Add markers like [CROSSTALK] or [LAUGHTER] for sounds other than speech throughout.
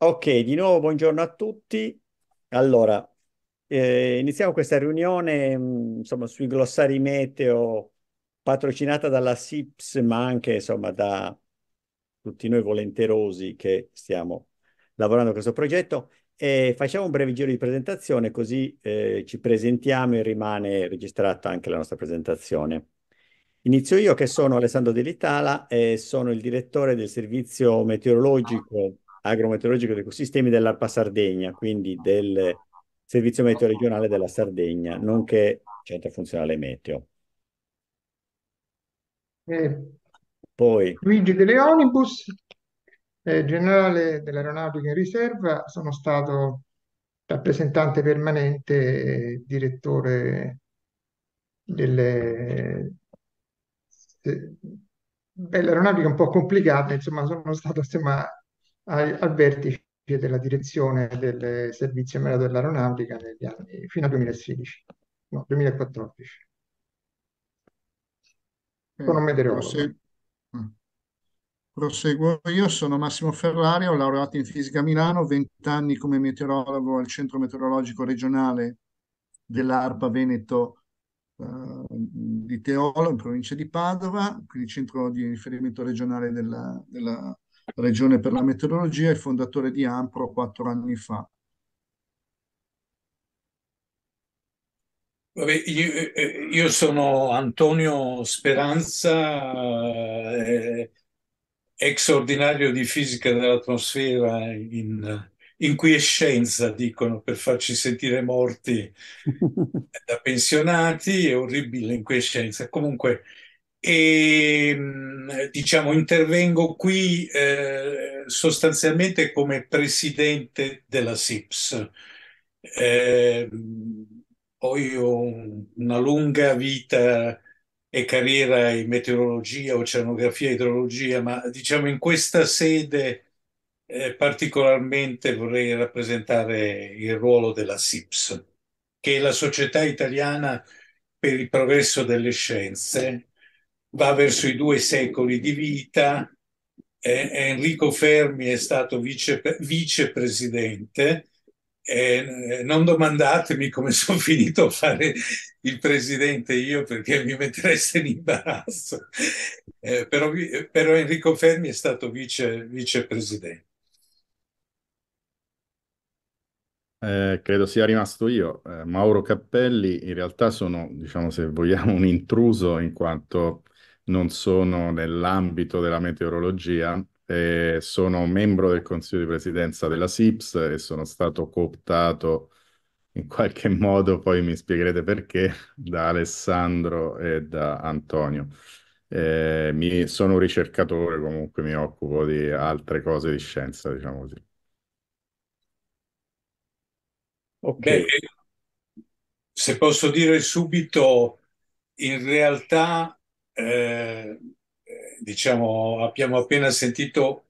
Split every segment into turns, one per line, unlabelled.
Ok, di nuovo buongiorno a tutti. Allora, eh, iniziamo questa riunione, mh, mm, insomma, sui glossari meteo patrocinata dalla SIPS, ma anche, insomma, da tutti noi volenterosi che stiamo lavorando a questo progetto. E facciamo un breve giro di presentazione, così eh, ci presentiamo e rimane registrata anche la nostra presentazione. Inizio io che sono Alessandro Dell'Itala e sono il direttore del servizio meteorologico agrometeorologico degli ecosistemi dell'ARPA Sardegna, quindi del Servizio Meteo Regionale della Sardegna, nonché Centro Funzionale Meteo. Eh, Poi,
Luigi De Leonibus, eh, generale dell'Aeronautica in riserva, sono stato rappresentante permanente e direttore delle... Eh, beh, l'aeronautica è un po' complicata, insomma sono stato assieme al, vertice della direzione del servizio aereo dell'aeronautica negli anni fino al 2016, no, 2014. Sono eh, meteorologo. Prosegu
mm. proseguo io, sono Massimo Ferrari, ho laureato in fisica a Milano, 20 anni come meteorologo al Centro Meteorologico Regionale dell'ARPA Veneto eh, di Teolo, in provincia di Padova, quindi centro di riferimento regionale della, della Regione per la Meteorologia e fondatore di Ampro quattro
anni fa. Vabbè, io, eh, eh, io, sono Antonio Speranza, eh, ex ordinario di fisica dell'atmosfera in, in quiescenza, dicono, per farci sentire morti [LAUGHS] da pensionati, è orribile in quiescenza. Comunque, e mm, diciamo intervengo qui eh, sostanzialmente come presidente della SIPS. Eh, poi ho una lunga vita e carriera in meteorologia, oceanografia, idrologia, ma diciamo in questa sede eh, particolarmente vorrei rappresentare il ruolo della SIPS, che è la Società Italiana per il Progresso delle Scienze, va verso i due secoli di vita. Eh, Enrico Fermi è stato vice, vicepresidente. Eh, non domandatemi come [LAUGHS] sono finito a fare il presidente io perché mi mettereste in imbarazzo, eh, però, però, Enrico Fermi è stato vice, vicepresidente.
Eh, credo sia rimasto io. Eh, Mauro Cappelli in realtà sono, diciamo, se vogliamo, un intruso in quanto non sono nell'ambito della meteorologia, eh, sono membro del Consiglio di Presidenza della SIPS e sono stato cooptato in qualche [LAUGHS] modo, poi mi spiegherete perché, da Alessandro e da Antonio. Eh, mi, sono un ricercatore, comunque mi occupo di altre cose di scienza, diciamo così.
Ok. Beh, se posso dire subito, in realtà eh, eh, diciamo, abbiamo appena sentito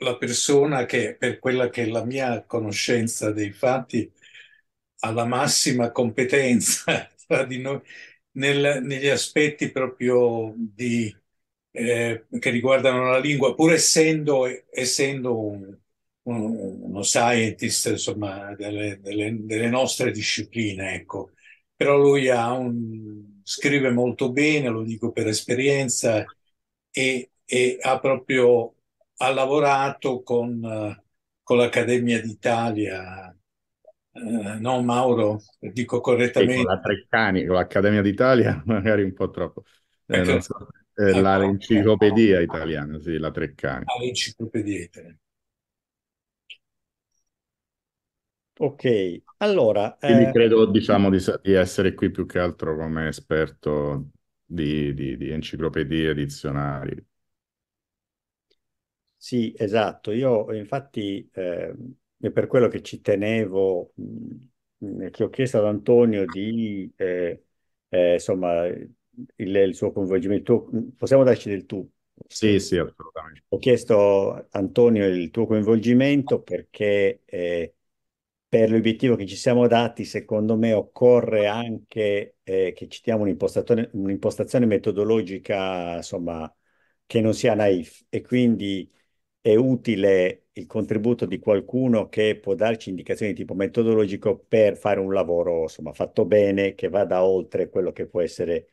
la persona che, per quella che è la mia conoscenza dei fatti, ha la massima competenza [LAUGHS] tra di noi nel, negli aspetti proprio di, eh, che riguardano la lingua, pur essendo, essendo un, un, uno scientist insomma, delle, delle, delle nostre discipline, ecco. però lui ha un, scrive molto bene, lo dico per esperienza, e, e ha proprio ha lavorato con, con l'Accademia d'Italia, eh, no Mauro, dico correttamente. Con la
Treccani, con l'Accademia d'Italia, [LAUGHS] magari un po' troppo. Eh, ecco. so, eh, ah, l'enciclopedia italiana, sì, la Treccani. Ah,
l'enciclopedia italiana. Ok, allora... Quindi eh... credo, diciamo,
di, di, essere qui più che altro come esperto di, di, di enciclopedie e dizionari.
Sì, esatto. Io infatti, eh, per quello che ci tenevo, mh, mm, eh, che ho chiesto ad Antonio di, eh, eh, insomma, il, il, suo coinvolgimento. Tu, possiamo darci del tu? Sì, sì, assolutamente. Ho chiesto, Antonio, il tuo coinvolgimento perché eh, per l'obiettivo che ci siamo dati, secondo me occorre anche eh, che ci diamo un'impostazione, un'impostazione metodologica, insomma, che non sia naif e quindi è utile il contributo di qualcuno che può darci indicazioni di tipo metodologico per fare un lavoro, insomma, fatto bene, che vada oltre quello che può essere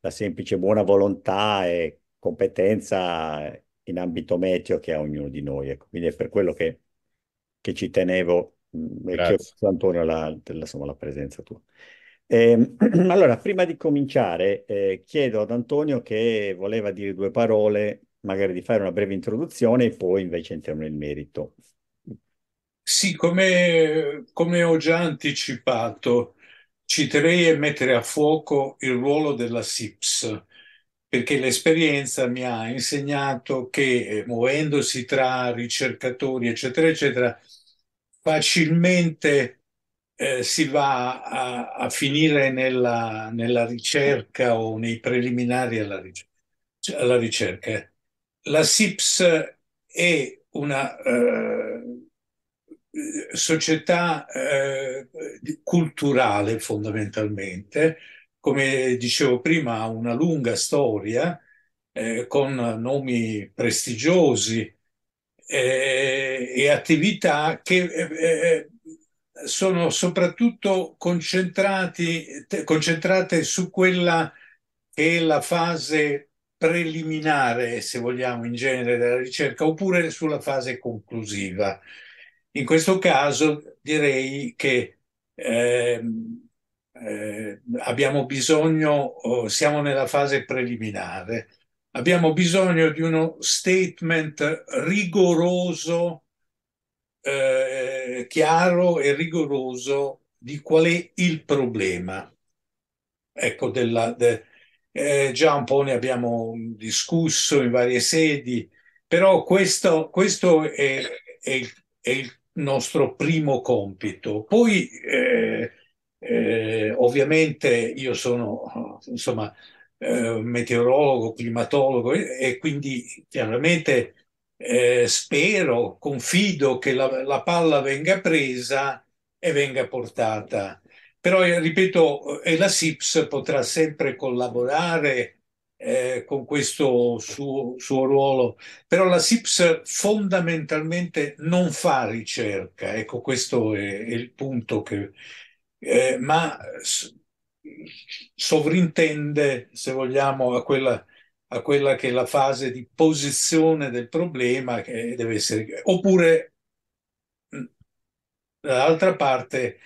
la semplice buona volontà e competenza in ambito meteo che ha ognuno di noi. Ecco. Quindi è per quello che, che ci tenevo Grazie. Antonio la, insomma, la presenza tua. Eh, [CLEARS THROAT] allora, prima di cominciare, eh, chiedo ad Antonio che voleva dire due parole, magari di fare una breve introduzione e poi invece entriamo nel merito. Sì,
come, come ho già anticipato, citerei e mettere a fuoco il ruolo della SIPS, perché l'esperienza mi ha insegnato che eh, muovendosi tra ricercatori, eccetera, eccetera, facilmente eh, si va a, a finire nella, nella, ricerca o nei preliminari alla, ric- cioè alla ricerca. La SIPS è una eh, società eh, culturale fondamentalmente, come dicevo prima, ha una lunga storia eh, con nomi prestigiosi eh, e attività che eh, eh sono soprattutto concentrate su quella che è la fase preliminare, se vogliamo, in genere della ricerca, oppure sulla fase conclusiva. In questo caso direi che eh, eh, abbiamo bisogno, oh, siamo nella fase preliminare abbiamo bisogno di uno statement rigoroso, eh, chiaro e rigoroso di qual è il problema. Ecco, della, de, eh, già un po' ne abbiamo discusso in varie sedi, però questo, questo è, è, il, è, il, nostro primo compito. Poi, eh, eh ovviamente, io sono, insomma, eh, meteorologo, climatologo e quindi chiaramente eh, spero, confido che la, la, palla venga presa e venga portata. Però, eh, ripeto, eh, e la SIPS potrà sempre collaborare eh, con questo suo, suo ruolo, però la SIPS fondamentalmente non fa ricerca, ecco questo è, è il punto, che, ma sovrintende, se vogliamo, a quella, a quella, che è la fase di posizione del problema che deve essere, oppure mm, dall'altra parte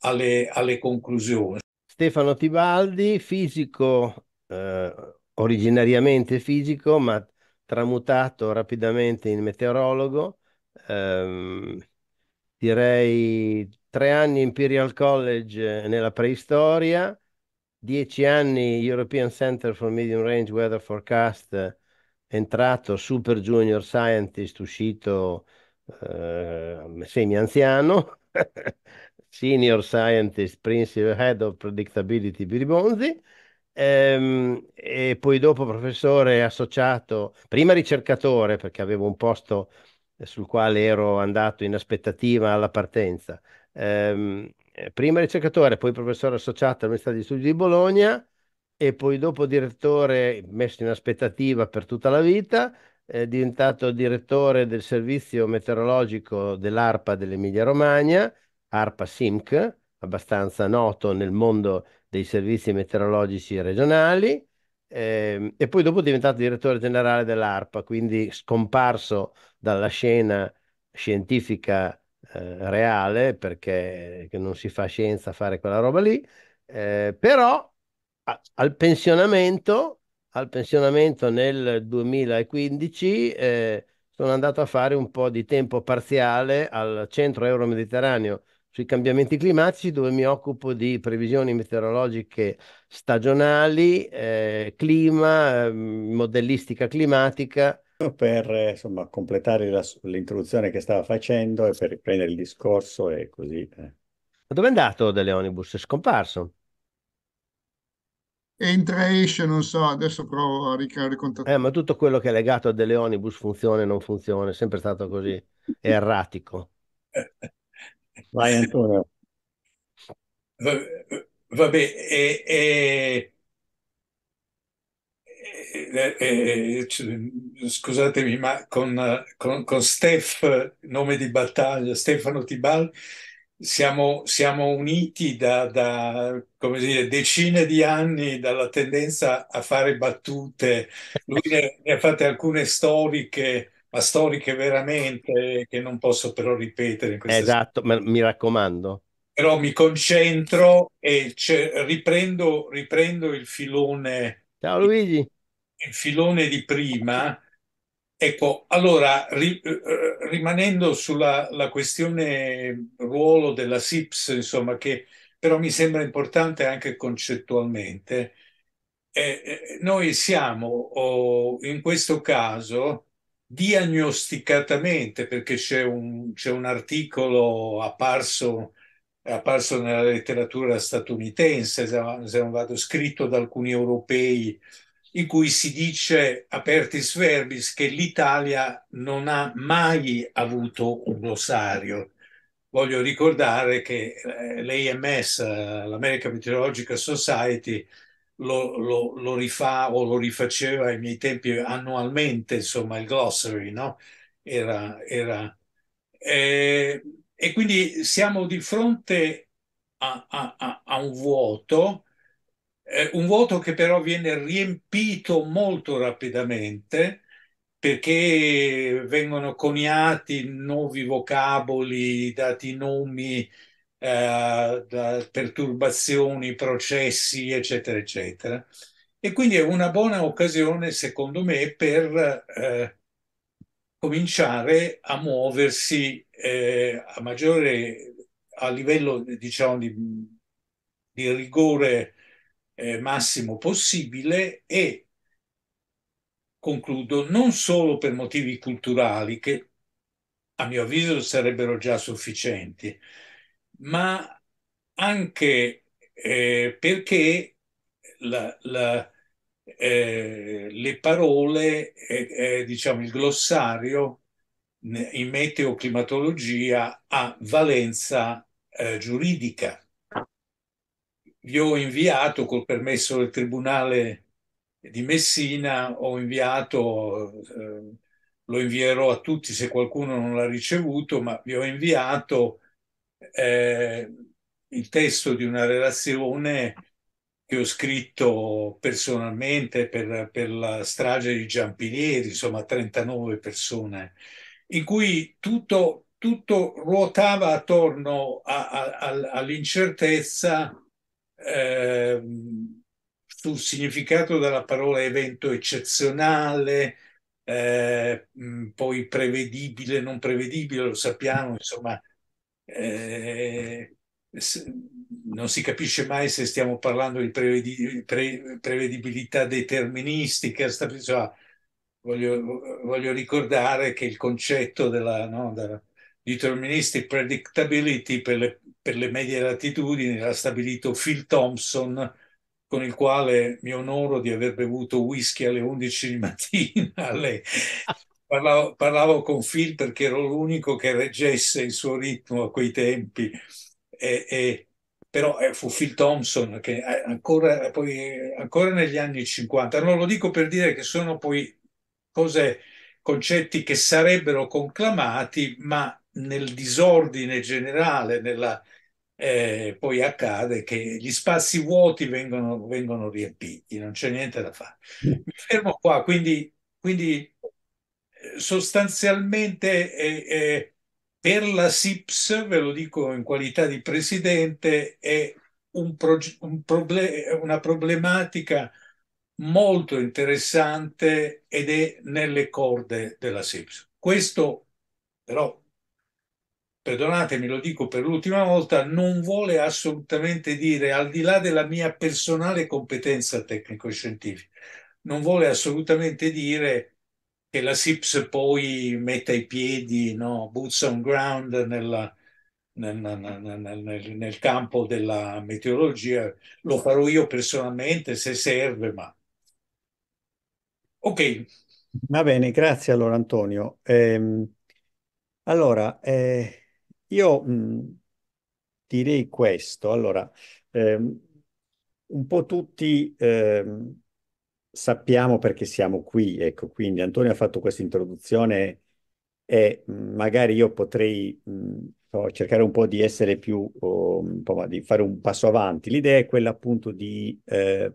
alle, alle conclusioni.
Stefano Tibaldi, fisico, eh, originariamente fisico, ma tramutato rapidamente in meteorologo, ehm, direi tre anni Imperial College eh, nella preistoria, dieci anni European Center for Medium Range Weather Forecast, eh, entrato Super Junior Scientist, uscito eh, semi-anziano, [LAUGHS] Senior Scientist, Principal Head of Predictability Biribonzi, ehm, e poi dopo professore associato, prima ricercatore perché avevo un posto sul quale ero andato in aspettativa alla partenza, ehm, eh, prima ricercatore, poi professore associato all'Università di Studi di Bologna e poi dopo direttore messo in aspettativa per tutta la vita, è diventato direttore del servizio meteorologico dell'ARPA dell'Emilia Romagna, ARPA SIMC, abbastanza noto nel mondo dei servizi meteorologici regionali, eh, e poi dopo è diventato direttore generale dell'ARPA, quindi scomparso dalla scena scientifica eh, reale perché non si fa scienza a fare quella roba lì, eh, però a, al pensionamento, al pensionamento nel 2015 eh, sono andato a fare un po' di tempo parziale al centro euro-mediterraneo sui cambiamenti climatici dove mi occupo di previsioni meteorologiche stagionali, eh, clima, ehm, modellistica climatica
per insomma, completare l'introduzione che stava facendo e per riprendere il discorso e così. Eh.
Dove è andato De Leonibus? È scomparso?
Entra e esce, non so, adesso provo a ricare contatto.
Eh, ma tutto quello che è legato a De Leonibus funziona o non funziona, è sempre stato così, è [LAUGHS] erratico.
Vai Antonio.
Vabbè, vabbè e, e eh, eh, eh, eh scusatemi, ma con, con, con, Steph, nome di battaglia, Stefano Tibal, siamo, siamo uniti da, da dire, decine di anni dalla tendenza a fare battute. Lui ne, ne ha fatte alcune storiche ma storiche veramente che non posso però ripetere.
Esatto, storia. mi raccomando.
Però mi concentro e riprendo, riprendo il filone Ciao Luigi. Il filone di prima, ecco, allora ri, eh, eh, rimanendo sulla questione ruolo della SIPS, insomma, che però mi sembra importante anche concettualmente, eh, eh noi siamo oh, in questo caso diagnosticatamente, perché c'è un, un, articolo apparso è apparso nella letteratura statunitense, se non vado, scritto da alcuni europei, in cui si dice, apertis verbis, che l'Italia non ha mai avuto un glossario. Voglio ricordare che eh, l'AMS, eh, l'American Meteorological Society, lo, lo, lo, rifà o lo rifaceva ai miei tempi annualmente, insomma, il glossary, no? Era... era eh, e quindi siamo di fronte a, a, a un vuoto, eh, un vuoto che però viene riempito molto rapidamente perché vengono coniati nuovi vocaboli, dati nomi, eh, perturbazioni, processi, eccetera, eccetera. E quindi è una buona occasione, secondo me, per eh, cominciare a muoversi eh, a maggiore a livello diciamo di, di rigore eh, massimo possibile e concludo non solo per motivi culturali che a mio avviso sarebbero già sufficienti ma anche eh, perché la, la, eh, le parole, eh, diciamo il glossario in meteoclimatologia ha valenza eh, giuridica. Vi ho inviato, col permesso del Tribunale di Messina, ho inviato eh, lo invierò a tutti se qualcuno non l'ha ricevuto, ma vi ho inviato eh, il testo di una relazione che ho scritto personalmente per, per la strage di Giampilieri, insomma 39 persone, in cui tutto, tutto ruotava attorno all'incertezza eh, sul significato della parola evento eccezionale, eh, poi prevedibile, non prevedibile, lo sappiamo, insomma, eh, non si capisce mai se stiamo parlando di prevedi, pre, prevedibilità deterministica. Sta, cioè, voglio, voglio, ricordare che il concetto della, no, della deterministic predictability per le, per le medie latitudini l'ha stabilito Phil Thompson con il quale mi onoro di aver bevuto whisky alle 11 di mattina. Alle... [LAUGHS] Parlavo, parlavo, con Phil perché ero l'unico che reggesse il suo ritmo a quei tempi e, e, però eh, fu Phil Thompson che eh, ancora, eh, poi, ancora negli anni 50, non lo dico per dire che sono poi cose, concetti che sarebbero conclamati, ma nel disordine generale, nella, eh, poi accade che gli spazi vuoti vengono, vengono, riempiti, non c'è niente da fare. Mi fermo qua, quindi, quindi sostanzialmente eh, eh, per la SIPS, ve lo dico in qualità di presidente, è un un proble una problematica molto interessante ed è nelle corde della SIPS. Questo però, perdonatemi, lo dico per l'ultima volta, non vuole assolutamente dire, al di là della mia personale competenza tecnico-scientifica, non vuole assolutamente dire che la SIPS poi metta i piedi, no? boots on ground nella, nel, nel, nel, campo della meteorologia. Lo farò io personalmente se serve, ma... Ok.
Va bene, grazie allora Antonio. Ehm, allora, eh, io mh, mm, direi questo. Allora, ehm, un po' tutti... Ehm, sappiamo perché siamo qui. Ecco, quindi Antonio ha fatto questa introduzione e magari io potrei mh, cercare un po' di essere più, oh, di fare un passo avanti. L'idea è quella appunto di eh,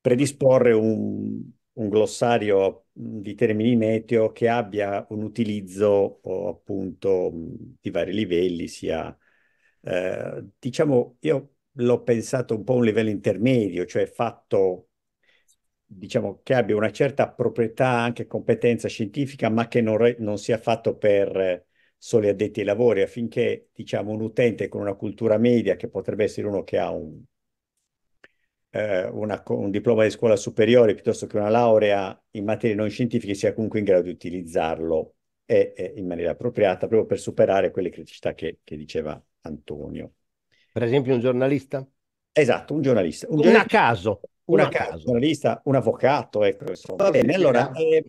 predisporre un, un, glossario di termini meteo che abbia un utilizzo oh, appunto di vari livelli, sia eh, diciamo io l'ho pensato un po' a un livello intermedio, cioè fatto diciamo, che abbia una certa proprietà, anche competenza scientifica, ma che non, re- non sia fatto per eh, soli addetti ai lavori, affinché diciamo, un utente con una cultura media, che potrebbe essere uno che ha un, eh, una, un diploma di scuola superiore piuttosto che una laurea in materie non scientifiche, sia comunque in grado di utilizzarlo e, e in maniera appropriata, proprio per superare quelle criticità che, che diceva Antonio. Per esempio un giornalista? Esatto, un giornalista. Un, giornalista. un a caso una un giornalista, un avvocato, ecco. Insomma. Va bene, allora, eh,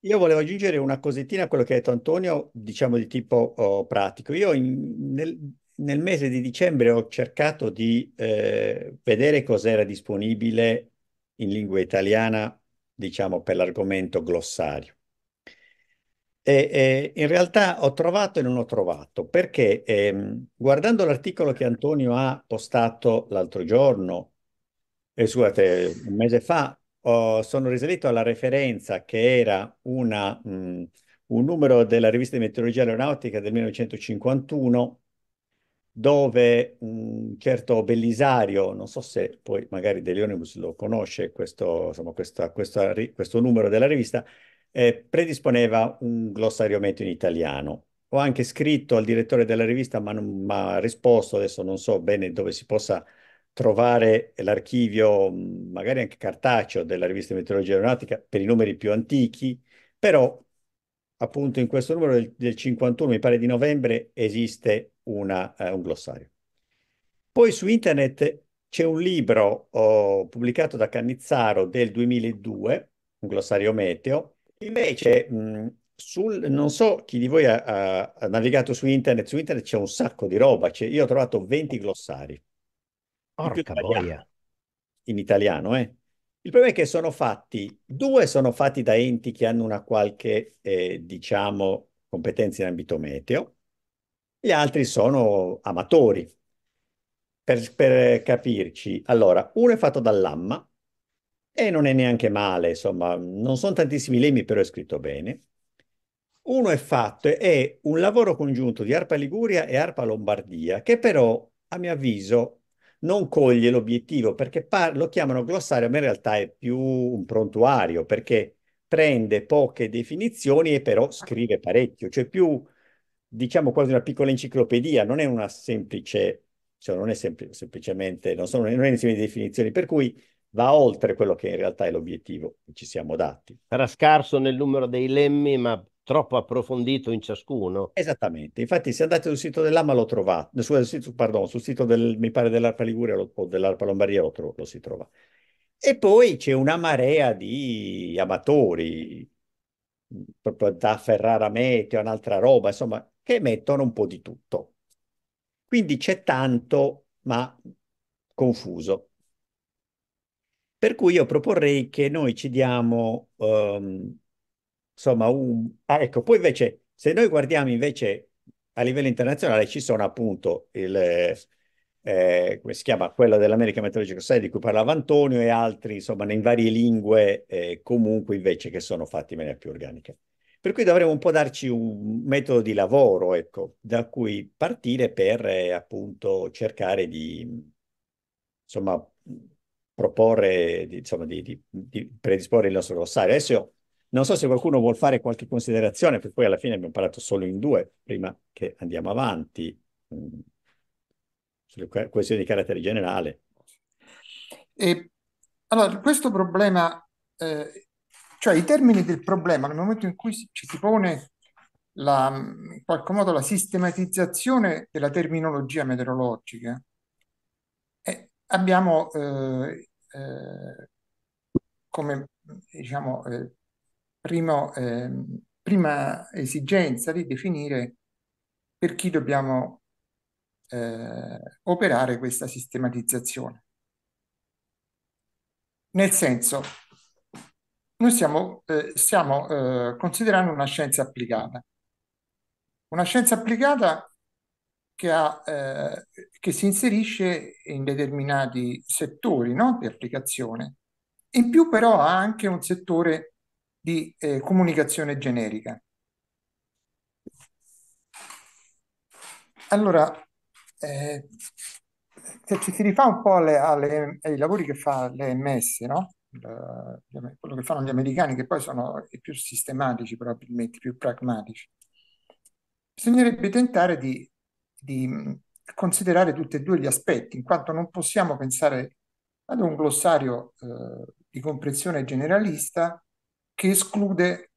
io volevo aggiungere una cosettina a quello che ha detto Antonio, diciamo di tipo oh, pratico. Io in, nel, nel, mese di dicembre ho cercato di eh, vedere cos'era disponibile in lingua italiana, diciamo, per l'argomento glossario. E, e, in realtà ho trovato e non ho trovato perché ehm, guardando l'articolo che Antonio ha postato l'altro giorno eh, scusate, un mese fa oh, sono risalito alla referenza che era una, mh, un numero della rivista di meteorologia aeronautica del 1951 dove un certo Bellisario, non so se poi magari De Leonibus lo conosce, questo, insomma, questa, questa, questo numero della rivista, eh, predisponeva un glossario meteo in italiano. Ho anche scritto al direttore della rivista, ma non mi ha risposto, adesso non so bene dove si possa trovare l'archivio, magari anche cartaceo, della rivista Meteorologia Aeronautica per i numeri più antichi, però appunto in questo numero del, del 51, mi pare di novembre, esiste una, eh, un glossario. Poi su internet c'è un libro oh, pubblicato da Cannizzaro del 2002, un glossario meteo, invece mh, sul, non so chi di voi ha, ha, navigato su internet, su internet c'è un sacco di roba, io ho trovato 20 glossari
Porca in boia.
in italiano, eh. Il problema è che sono fatti, due sono fatti da enti che hanno una qualche, eh, diciamo, competenza in ambito meteo, gli altri sono amatori. Per, per capirci, allora, uno è fatto dall'AMMA e non è neanche male, insomma, non sono tantissimi lemmi, però è scritto bene. Uno è fatto, è un lavoro congiunto di ARPA Liguria e ARPA Lombardia, che però, a mio avviso, non coglie l'obiettivo perché par- lo chiamano glossario, ma in realtà è più un prontuario perché prende poche definizioni e però scrive parecchio, cioè più diciamo quasi una piccola enciclopedia, non è una semplice, cioè non è sempl- semplicemente, non, sono, non è insieme di definizioni, per cui va oltre quello che in realtà è l'obiettivo che ci siamo dati.
Era scarso nel numero dei
lemmi, ma troppo approfondito in ciascuno. Esattamente, infatti se andate sul sito dell'AMA lo trovate, sul sito, pardon, sul sito del, mi pare dell'ARPA Liguria lo, o dell'ARPA Lombardia lo, tro- lo si trova. E poi c'è una marea di amatori, proprio da Ferrara Meteo, un'altra roba, insomma, che mettono un po' di tutto. Quindi c'è tanto, ma confuso. Per cui io proporrei che noi ci diamo um, insomma, un... ah, ecco, poi invece, se noi guardiamo invece a livello internazionale, ci sono appunto il, eh, come si chiama, quello dell'America Meteorological Society di cui parlava Antonio e altri, insomma, in varie lingue, eh, comunque invece che sono fatti in maniera più organica. Per cui dovremmo un po' darci un metodo di lavoro, ecco, da cui partire per eh, appunto cercare di, insomma, proporre, di, insomma, di, di, di predisporre il nostro glossario. Adesso non so se qualcuno vuole fare qualche considerazione, per poi alla fine abbiamo parlato solo in due, prima che andiamo avanti, mh, mm, sulle questioni di carattere generale.
E, allora, questo problema, eh, cioè i termini del problema, nel momento in cui ci si pone la, in qualche modo la sistematizzazione della terminologia meteorologica, eh, abbiamo eh, eh come diciamo, eh, primo, eh, prima esigenza di definire per chi dobbiamo eh, operare questa sistematizzazione. Nel senso, noi eh, stiamo, eh, stiamo considerando una scienza applicata. Una scienza applicata che, ha, eh, che si inserisce in determinati settori no? di applicazione. In più però ha anche un settore di eh, comunicazione generica. Allora, eh, se ci si rifà un po' alle, alle, ai lavori che fa l'EMS, no? quello che fanno gli americani, che poi sono i più sistematici probabilmente, più pragmatici, bisognerebbe tentare di, di mm, considerare tutti e due gli aspetti, in quanto non possiamo pensare ad un glossario eh, di comprensione generalista che esclude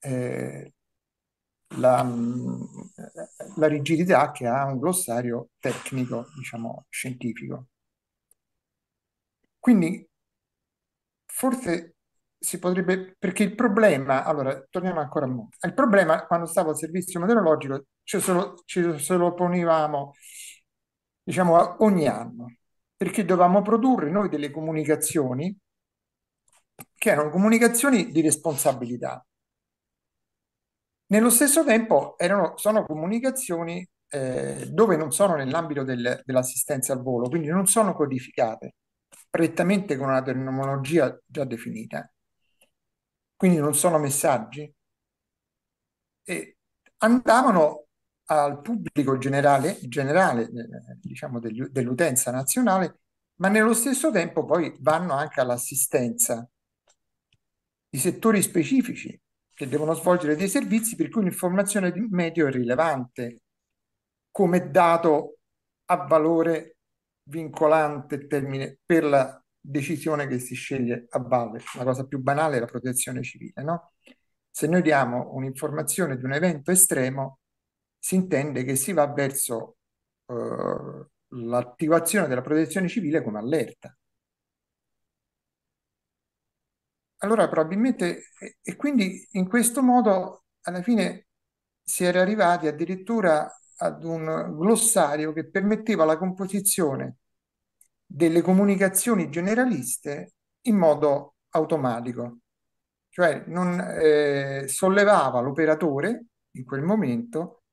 eh, la, mm, la, rigidità che ha un glossario tecnico, diciamo, scientifico. Quindi forse si potrebbe, perché il problema, allora torniamo ancora a Monti, il problema quando stavo al servizio meteorologico ce, ce se lo ponevamo, diciamo, ogni anno, perché dovevamo produrre noi delle comunicazioni che erano comunicazioni di responsabilità. Nello stesso tempo erano, sono comunicazioni eh, dove non sono nell'ambito del, dell'assistenza al volo, quindi non sono codificate prettamente con una terminologia già definita. Quindi non sono messaggi. E andavano al pubblico generale, generale eh, diciamo dell'utenza nazionale, ma nello stesso tempo poi vanno anche all'assistenza di settori specifici che devono svolgere dei servizi per cui l'informazione di medio è rilevante come dato a valore vincolante termine, per la decisione che si sceglie a valle. La cosa più banale è la protezione civile, no? Se noi diamo un'informazione di un evento estremo, si intende che si va verso eh, l'attivazione della protezione civile come allerta. Allora probabilmente, e quindi in questo modo alla fine si era arrivati addirittura ad un glossario che permetteva la composizione delle comunicazioni generaliste in modo automatico, cioè non eh, sollevava l'operatore in quel momento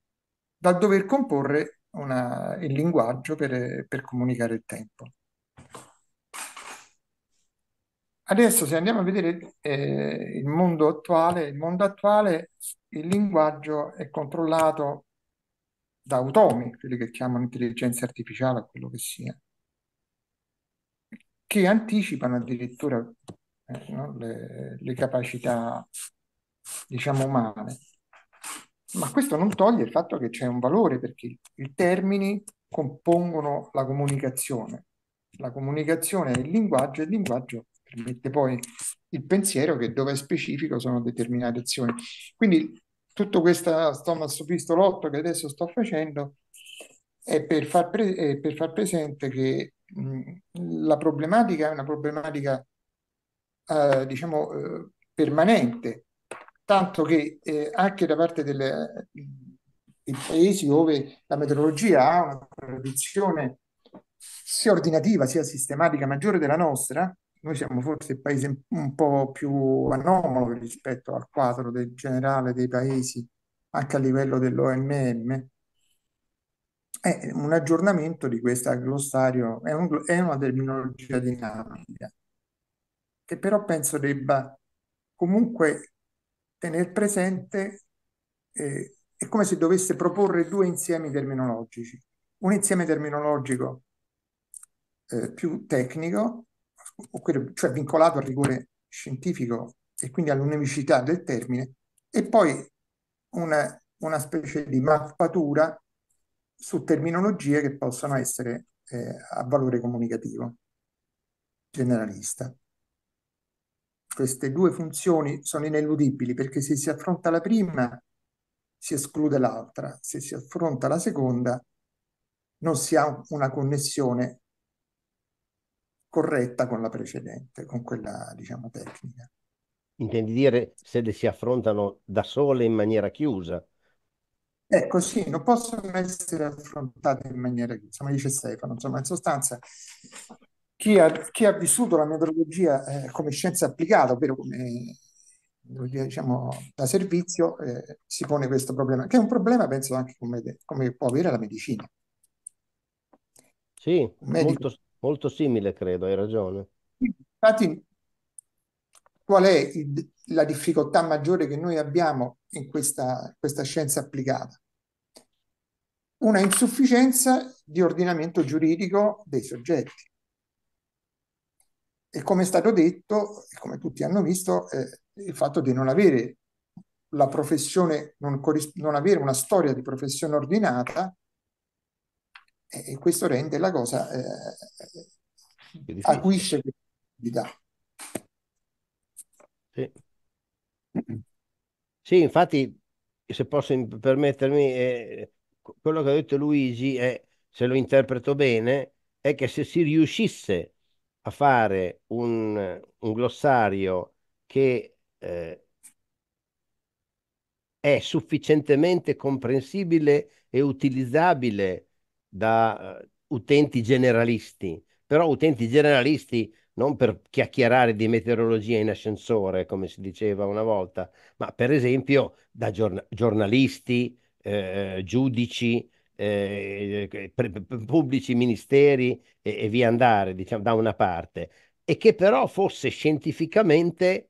dal dover comporre una, il linguaggio per, per comunicare il tempo. Adesso se andiamo a vedere eh, il mondo attuale, il mondo attuale il linguaggio è controllato da automi, quelli che chiamano intelligenza artificiale, quello che sia, che anticipano addirittura eh, no, le, le, capacità, diciamo, umane. Ma questo non toglie il fatto che c'è un valore, perché i termini compongono la comunicazione. La comunicazione è il linguaggio e il linguaggio mette poi il pensiero che dove è specifico sono determinate azioni. Quindi tutto questo stomastopistolotto che adesso sto facendo è per far, pre- è per far presente che mh, la problematica è una problematica, eh, diciamo, eh, permanente, tanto che eh, anche da parte delle, dei paesi dove la meteorologia ha una tradizione sia ordinativa sia sistematica maggiore della nostra, noi siamo forse il paese un po' più anomalo rispetto al quadro del generale dei paesi, anche a livello dell'OMM. È un aggiornamento di questo glossario, è, un, è una terminologia dinamica, che però penso debba comunque tenere presente, eh, è come se dovesse proporre due insiemi terminologici. Un insieme terminologico eh, più tecnico cioè vincolato al rigore scientifico e quindi all'unicità del termine, e poi una, una specie di mappatura su terminologie che possono essere eh, a valore comunicativo generalista. Queste due funzioni sono ineludibili perché se si affronta la prima si esclude l'altra, se si affronta la seconda non si ha una connessione corretta con la precedente, con quella diciamo tecnica.
Intendi dire se le si affrontano da sole in maniera chiusa?
Ecco sì, non possono essere affrontate in maniera chiusa, come dice Stefano, insomma in sostanza chi ha, chi ha vissuto la metodologia eh, come scienza applicata, ovvero come diciamo, da servizio, eh, si pone questo problema, che è un problema penso anche come, come può avere la medicina.
Sì, un medico molto... Molto simile, credo, hai ragione.
Infatti, qual è il, la difficoltà maggiore che noi abbiamo in questa, questa scienza applicata? Una insufficienza di ordinamento giuridico dei soggetti. E come è stato detto, e come tutti hanno visto, eh, il fatto di non avere la professione, non, non avere una storia di professione ordinata e questo rende la cosa, eh, acuisce questa sì. sì,
infatti, se posso permettermi, eh, quello che ha detto Luigi è, se lo interpreto bene, è che se si riuscisse a fare un, un glossario che eh, è sufficientemente comprensibile e utilizzabile da eh, utenti generalisti, però utenti generalisti non per chiacchierare di meteorologia in ascensore, come si diceva una volta, ma per esempio da giorn- giornalisti, eh, eh, giudici, eh, eh pre- pubblici ministeri e-, e, via andare, diciamo, da una parte, e che però fosse scientificamente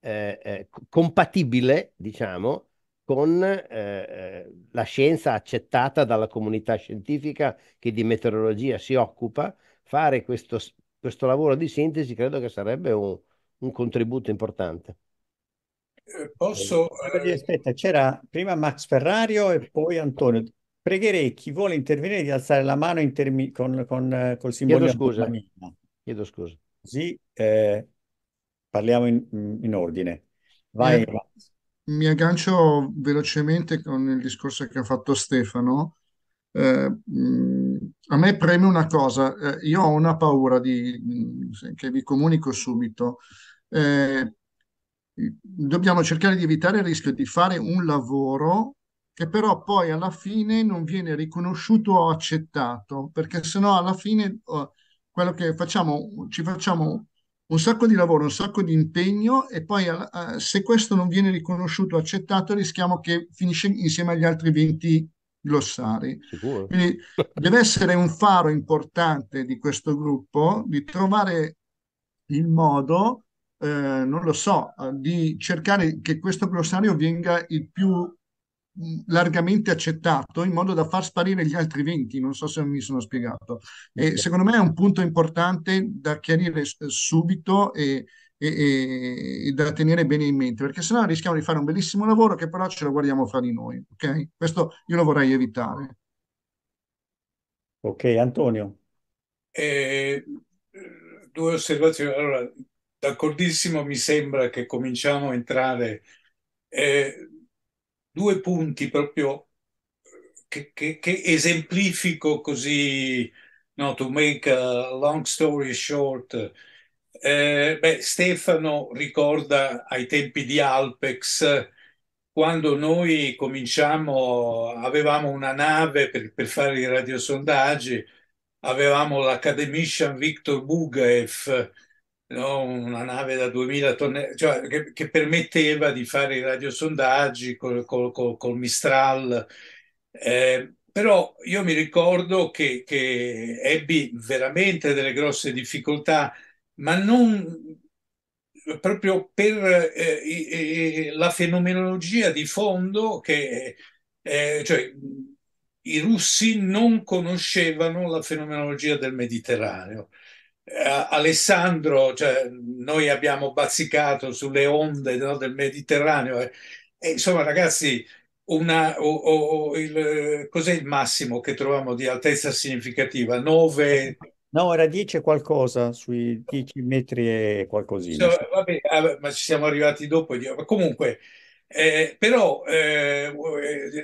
eh, compatibile, diciamo, con eh, eh, la scienza accettata dalla comunità scientifica che di meteorologia si occupa, fare questo, questo lavoro di sintesi credo che sarebbe un, un contributo importante.
Eh, posso... Eh, aspetta, c'era prima Max Ferrario e poi Antonio. Pregherei chi vuole intervenire di alzare la mano intermi- con, con, col simbolo Chiedo scusa. Chiedo scusa. Così eh, parliamo in, in ordine. Vai, eh mi
aggancio velocemente con il discorso che ha fatto Stefano. Eh, a me preme una cosa, eh, io ho una paura di, che vi comunico subito. Eh, dobbiamo cercare di evitare il rischio di fare un lavoro che però poi alla fine non viene riconosciuto o accettato, perché sennò alla fine oh, quello che facciamo, ci facciamo un sacco di lavoro, un sacco di impegno e poi uh, se questo non viene riconosciuto, accettato, rischiamo che finisce insieme agli altri 20 glossari. Sicuro. Quindi [LAUGHS] deve essere un faro importante di questo gruppo di trovare il modo, eh, non lo so, eh, di cercare che questo glossario venga il più largamente accettato in modo da far sparire gli altri 20, non so se mi sono spiegato. E secondo me è un punto importante da chiarire subito e, e, e da tenere bene in mente, perché sennò rischiamo di fare un bellissimo lavoro che però ce lo guardiamo fra di noi, ok? Questo io lo vorrei evitare.
Ok, Antonio.
Eh, due osservazioni. Allora, d'accordissimo mi sembra che cominciamo a entrare eh, due punti proprio che, che, che esemplifico così, no, to make a long story short. Eh, beh, Stefano ricorda ai tempi di Alpex quando noi cominciamo, avevamo una nave per, per fare i radiosondaggi, avevamo l'Academician Victor Bugaev no? una nave da 2000 tonnellate, cioè, che, che, permetteva di fare i radiosondaggi col, col, col, col Mistral. Eh, però io mi ricordo che, che ebbi veramente delle grosse difficoltà, ma non proprio per eh, la fenomenologia di fondo che eh, eh, cioè, i russi non conoscevano la fenomenologia del Mediterraneo. Eh, Alessandro, cioè, noi abbiamo bazzicato sulle onde no, del Mediterraneo. E, eh, e, insomma, ragazzi, una, o, o, il, cos'è il massimo che troviamo di altezza significativa? 9.
No, era 10 qualcosa, sui 10 metri e qualcosina. So,
vabbè, ah, ma ci siamo arrivati dopo. Comunque, eh, però, eh,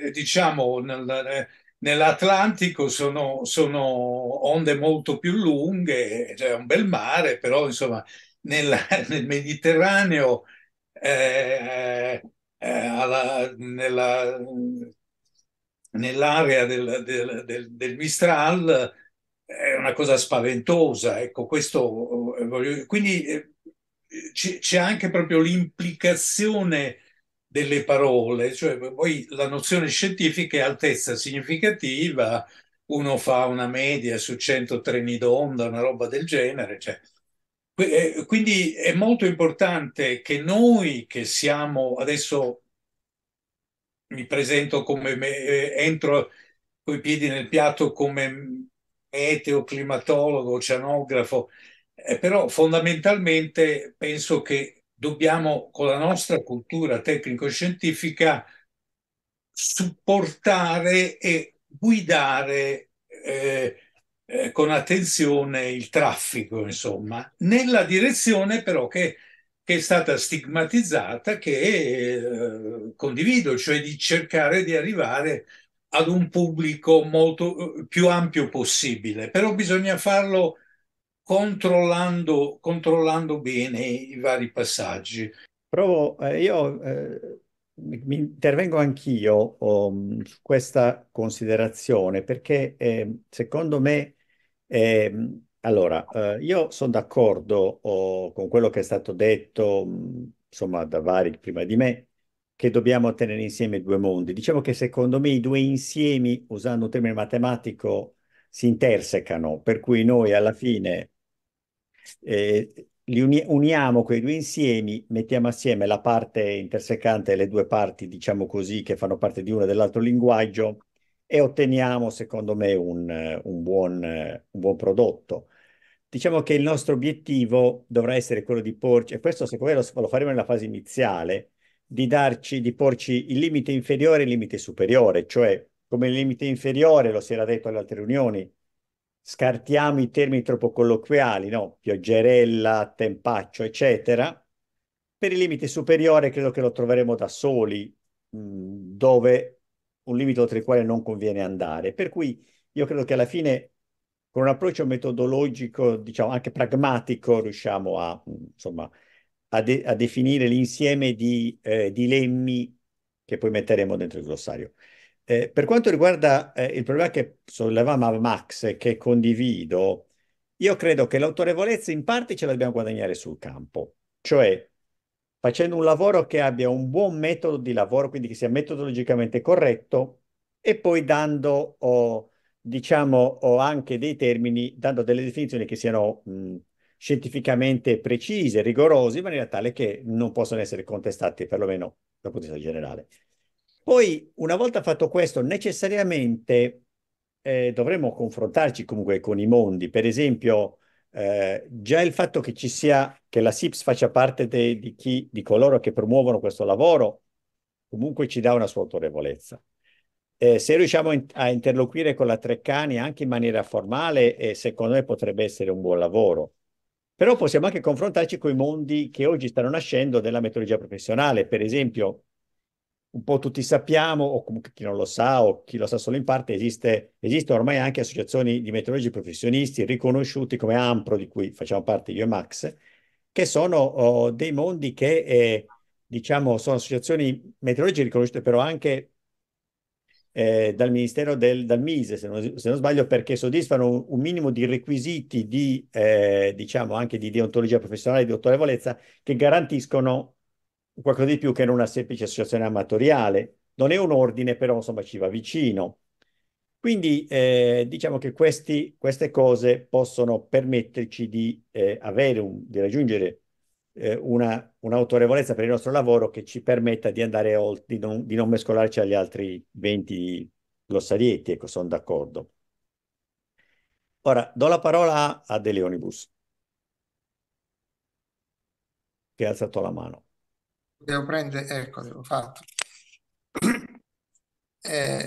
eh diciamo, nel, Nell'Atlantico sono, sono, onde molto più lunghe, è cioè un bel mare, però insomma nella, [LAUGHS] nel Mediterraneo, eh, eh, alla, nella, nell'area del, del, del, del, Mistral è una cosa spaventosa. Ecco, questo eh, voglio... Quindi eh, c'è anche proprio l'implicazione delle parole, cioè poi la nozione scientifica è altezza significativa, uno fa una media su 100 treni d'onda, una roba del genere. Cioè. Eh, quindi è molto importante che noi che siamo adesso mi presento come me, eh, entro coi piedi nel piatto come meteo, climatologo, oceanografo, eh, però fondamentalmente penso che dobbiamo con la nostra cultura tecnico-scientifica supportare e guidare eh, eh, con attenzione il traffico, insomma, nella direzione però che, che è stata stigmatizzata, che eh, condivido, cioè di cercare di arrivare ad un pubblico molto eh, più ampio possibile, però bisogna farlo controllando, controllando bene i vari passaggi.
Provo, eh, io eh, mi intervengo anch'io um, su questa considerazione perché eh, secondo me, ehm, allora, eh, io sono d'accordo oh, con quello che è stato detto, um, insomma, da vari prima di me, che dobbiamo tenere insieme due mondi. Diciamo che secondo me i due insiemi, usando un termine matematico, si intersecano, per cui noi alla fine eh, li uni- uniamo quei due insiemi, mettiamo assieme la parte intersecante, le due parti, diciamo così, che fanno parte di uno e dell'altro linguaggio e otteniamo, secondo me, un, un, buon, un buon prodotto. Diciamo che il nostro obiettivo dovrà essere quello di porci, e questo secondo me lo, lo faremo nella fase iniziale, di, darci, di porci il limite inferiore e il limite superiore, cioè come il limite inferiore, lo si era detto alle altre riunioni, scartiamo i termini troppo colloquiali, no? pioggerella, tempaccio, eccetera. Per il limite superiore credo che lo troveremo da soli, dove un limite oltre il quale non conviene andare. Per cui io credo che alla fine con un approccio metodologico, diciamo anche pragmatico, riusciamo a, insomma, a, de- a definire l'insieme di eh, dilemmi che poi metteremo dentro il glossario. Eh, per quanto riguarda eh, il problema che sollevava Max e che condivido, io credo che l'autorevolezza in parte ce la dobbiamo guadagnare sul campo, cioè facendo un lavoro che abbia un buon metodo di lavoro, quindi che sia metodologicamente corretto, e poi dando, oh, diciamo, oh, anche dei termini, dando delle definizioni che siano mh, scientificamente precise, rigorose, in maniera tale che non possano essere contestati, perlomeno dal punto di vista generale. Poi, una volta fatto questo, necessariamente eh, dovremo confrontarci comunque con i mondi. Per esempio, eh, già il fatto che ci sia, che la SIPS faccia parte de, di, chi, di coloro che promuovono questo lavoro, comunque ci dà una sua autorevolezza. Eh, se riusciamo in, a interloquire con la Treccani anche in maniera formale, eh, secondo me potrebbe essere un buon lavoro. Però possiamo anche confrontarci con i mondi che oggi stanno nascendo della metodologia professionale. Per esempio, un po' tutti sappiamo, o comunque chi non lo sa o chi lo sa solo in parte, esiste, esistono ormai anche associazioni di meteorologi professionisti riconosciuti come AMPRO, di cui facciamo parte io e Max, che sono oh, dei mondi che, eh, diciamo, sono associazioni meteorologiche riconosciute però anche eh, dal Ministero del dal Mise, se non, se non sbaglio, perché soddisfano un, un minimo di requisiti di, eh, diciamo, anche di deontologia professionale di autorevolezza che garantiscono qualcosa di più che non una semplice associazione amatoriale. Non è un ordine, però insomma ci va vicino. Quindi eh, diciamo che questi, queste cose possono permetterci di eh, avere, un, di raggiungere eh, una, un'autorevolezza per il nostro lavoro che ci permetta di andare oltre, di non, di non mescolarci agli altri 20 glossarietti, ecco, sono d'accordo. Ora, do la parola a De Leonibus, che ha alzato la mano
devo prendere, ecco, devo fatto. [CLEARS THROAT] Eh,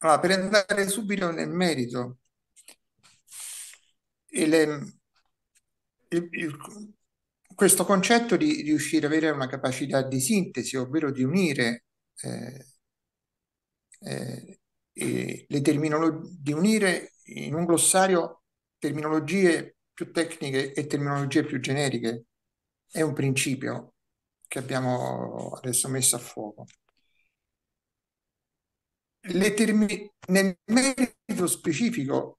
allora, per andare subito nel merito, il, il, il, questo concetto di riuscire ad avere una capacità di sintesi, ovvero di unire eh, eh, le terminologie, di unire in un glossario terminologie più tecniche e terminologie più generiche, è un principio che abbiamo adesso messo a fuoco. Termi- nel merito specifico,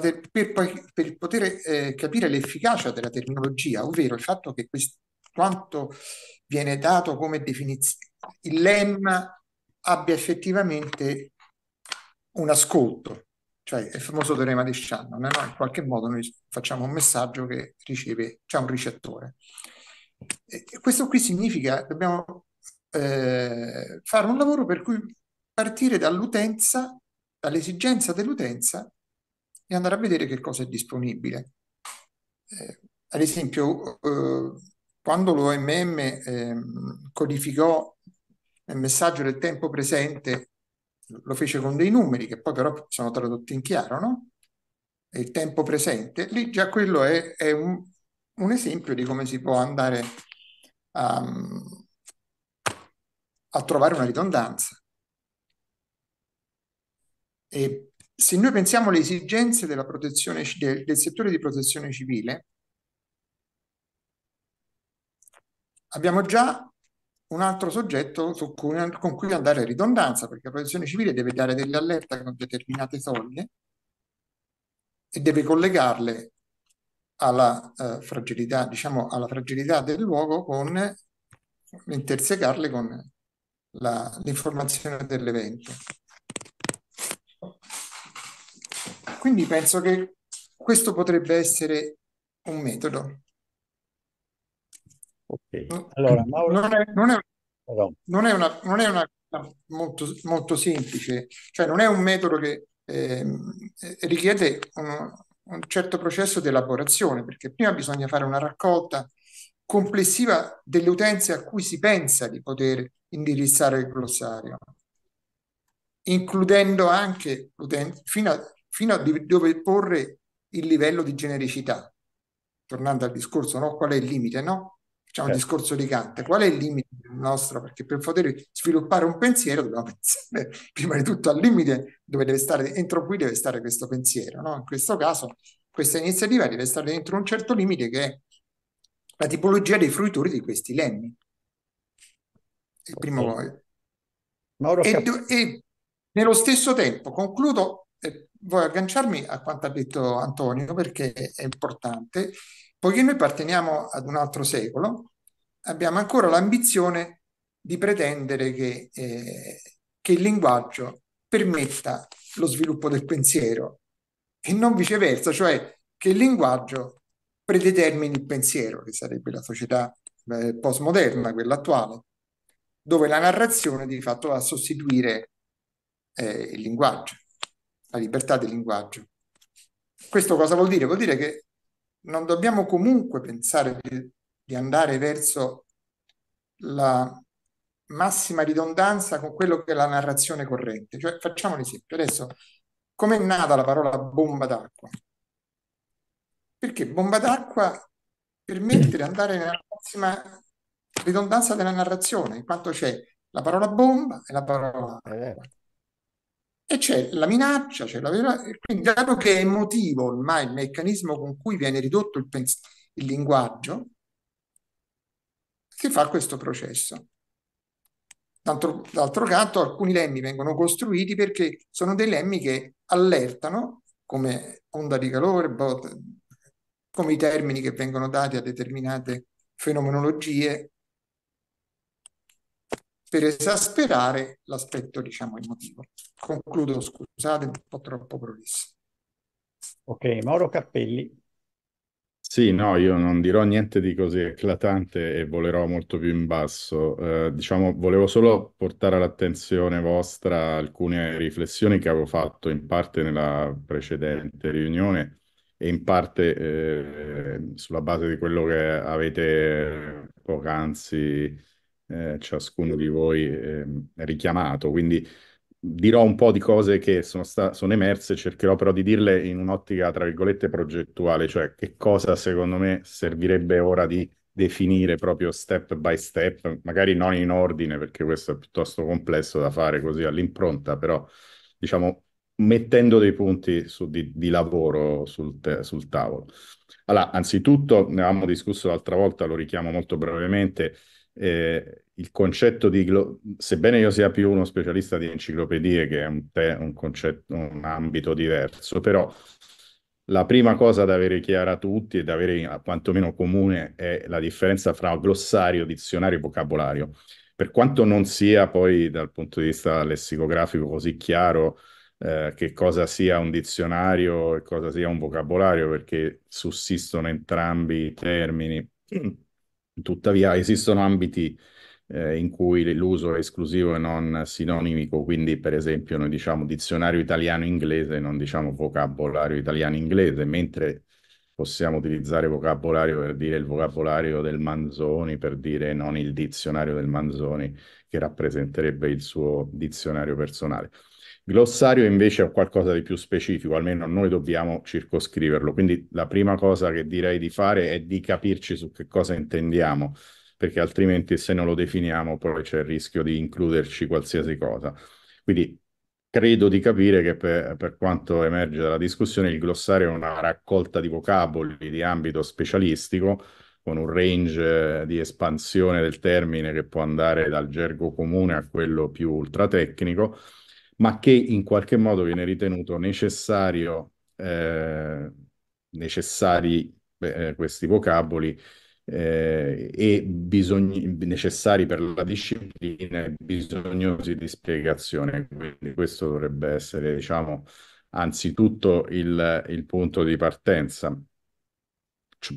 ter- per, poi, per, poter eh, capire l'efficacia della terminologia, ovvero il fatto che quest- quanto viene dato come definizione, il lemma abbia effettivamente un ascolto, cioè il famoso teorema di Shannon, no? in qualche modo noi facciamo un messaggio che riceve, c'è cioè un ricettore. E questo qui significa che dobbiamo eh, fare un lavoro per cui partire dall'utenza, dall'esigenza dell'utenza e andare a vedere che cosa è disponibile. Eh, ad esempio, eh, quando l'OMM eh, codificò il messaggio del tempo presente, lo fece con dei numeri che poi però sono tradotti in chiaro, no? Il tempo presente, lì già quello è, è un, un esempio di come si può andare a, mm, a trovare una ridondanza. E se noi pensiamo alle esigenze della protezione, del, del settore di protezione civile, abbiamo già un altro soggetto cui, con cui andare a ridondanza, perché la protezione civile deve dare delle allerte con determinate soglie e deve collegarle alla, eh, fragilità, diciamo, alla fragilità del luogo con intersecarle con la, l'informazione dell'evento. Quindi penso che questo potrebbe essere un metodo.
Okay. Allora,
Mauro... non, è, non, è, non, è, una, non è una molto, molto semplice, cioè non è un metodo che eh, richiede un, un certo processo di elaborazione, perché prima bisogna fare una raccolta complessiva delle utenze a cui si pensa di poter indirizzare il glossario, includendo anche fino a, fino a dove porre il livello di genericità. Tornando al discorso, no? qual è il limite? No? c'è un certo. discorso di Kant. Qual è il limite nostro? Perché per poter sviluppare un pensiero dobbiamo [LAUGHS] pensare prima di tutto al limite dove deve stare, entro cui deve stare questo pensiero. No? In questo caso questa iniziativa deve stare dentro un certo limite che è la tipologia dei fruitori di questi lemmi. Il primo okay. Mauro e, do, e nello stesso tempo concludo, eh, voglio agganciarmi a quanto ha detto Antonio perché è importante, Poiché noi apparteniamo ad un altro secolo, abbiamo ancora l'ambizione di pretendere che, eh, che il linguaggio permetta lo sviluppo del pensiero e non viceversa, cioè che il linguaggio predetermini il pensiero, che sarebbe la società eh, postmoderna, quella attuale, dove la narrazione di fatto va a sostituire eh, il linguaggio, la libertà del linguaggio. Questo cosa vuol dire? Vuol dire che non dobbiamo comunque pensare di, di andare verso la massima ridondanza con quello che è la narrazione corrente. Cioè, facciamo un esempio. Adesso, com'è nata la parola bomba d'acqua? Perché bomba d'acqua permette di andare nella massima ridondanza della narrazione, in quanto c'è la parola bomba e la parola eh, acqua. E c'è la minaccia, c'è la violazione. Quindi, dato che è emotivo ormai il meccanismo con cui viene ridotto il, pens- il linguaggio, si fa questo processo. D'altro, d'altro canto, alcuni lemmi vengono costruiti perché sono dei lemmi che allertano, come onda di calore, bot, come i termini che vengono dati a determinate fenomenologie per esasperare l'aspetto diciamo emotivo concludo, scusate, un po' troppo prolisso.
Ok, Mauro Cappelli.
Sì, no, io non dirò niente di così eclatante e volerò molto più in basso. Eh, diciamo, volevo solo portare all'attenzione vostra alcune riflessioni che avevo fatto in parte nella precedente riunione e in parte eh, sulla base di quello che avete poc'anzi eh, ciascuno di voi ehm, richiamato. Quindi dirò un po' di cose che sono, sta- sono emerse, cercherò però di dirle in un'ottica, tra virgolette, progettuale, cioè che cosa secondo me servirebbe ora di definire proprio step by step, magari non in ordine, perché questo è piuttosto complesso da fare così all'impronta, però diciamo mettendo dei punti su, di, di, lavoro sul, te- sul tavolo. Allora, anzitutto, ne avevamo discusso l'altra volta, lo richiamo molto brevemente, eh, il concetto di, sebbene io sia più uno specialista di enciclopedie, che è un, te- un, concetto, un ambito diverso, però la prima cosa da avere chiara a tutti e da avere quantomeno comune è la differenza fra glossario, dizionario e vocabolario. Per quanto non sia poi dal punto di vista lessicografico così chiaro eh, che cosa sia un dizionario e cosa sia un vocabolario, perché sussistono entrambi i termini [CLEARS THROAT] Tuttavia esistono ambiti eh, in cui l'uso è esclusivo e non sinonimico, quindi per esempio noi diciamo dizionario italiano-inglese, non diciamo vocabolario italiano-inglese, mentre possiamo utilizzare vocabolario per dire il vocabolario del Manzoni, per dire non il dizionario del Manzoni, che rappresenterebbe il suo dizionario personale. Glossario invece è qualcosa di più specifico, almeno noi dobbiamo circoscriverlo. Quindi la prima cosa che direi di fare è di capirci su che cosa intendiamo, perché altrimenti se non lo definiamo poi c'è il rischio di includerci qualsiasi cosa. Quindi credo di capire che per, per, quanto emerge dalla discussione il glossario è una raccolta di vocaboli di ambito specialistico con un range eh, di espansione del termine che può andare dal gergo comune a quello più ultratecnico ma che in qualche modo viene ritenuto necessario, eh, necessari eh, questi vocaboli eh, e bisogni, necessari per la disciplina e bisognosi di spiegazione. Quindi questo dovrebbe essere, diciamo, anzitutto il, il punto di partenza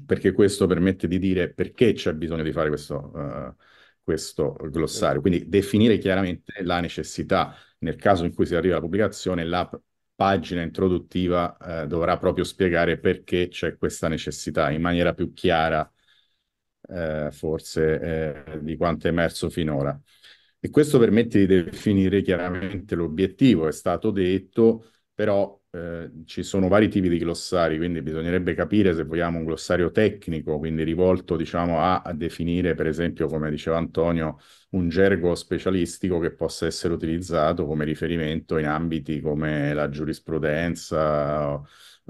perché questo permette di dire perché c'è bisogno di fare questo, uh, questo glossario, quindi definire chiaramente la necessità nel caso in cui si arriva alla pubblicazione, la pagina introduttiva eh, dovrà proprio spiegare perché c'è questa necessità in maniera più chiara, eh, forse, eh, di quanto è emerso finora. E questo permette di definire chiaramente l'obiettivo, è stato detto, però eh, ci sono vari tipi di glossari, quindi bisognerebbe capire se vogliamo un glossario tecnico, quindi rivolto diciamo, a, a definire, per esempio, come diceva Antonio, un gergo specialistico che possa essere utilizzato come riferimento in ambiti come la giurisprudenza o,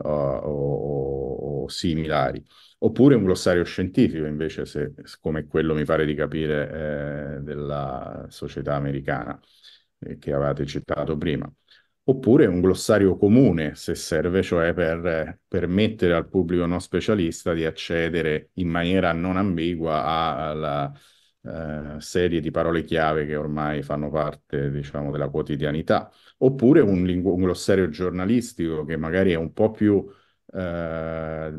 o, o similari. Oppure un glossario scientifico, invece, se, come quello mi pare di capire eh, della società americana eh, che avevate citato prima oppure un glossario comune, se serve, cioè per permettere al pubblico non specialista di accedere in maniera non ambigua alla, eh, serie di parole chiave che ormai fanno parte, diciamo, della quotidianità, oppure un, lingu- un glossario giornalistico che magari è un po' più, eh,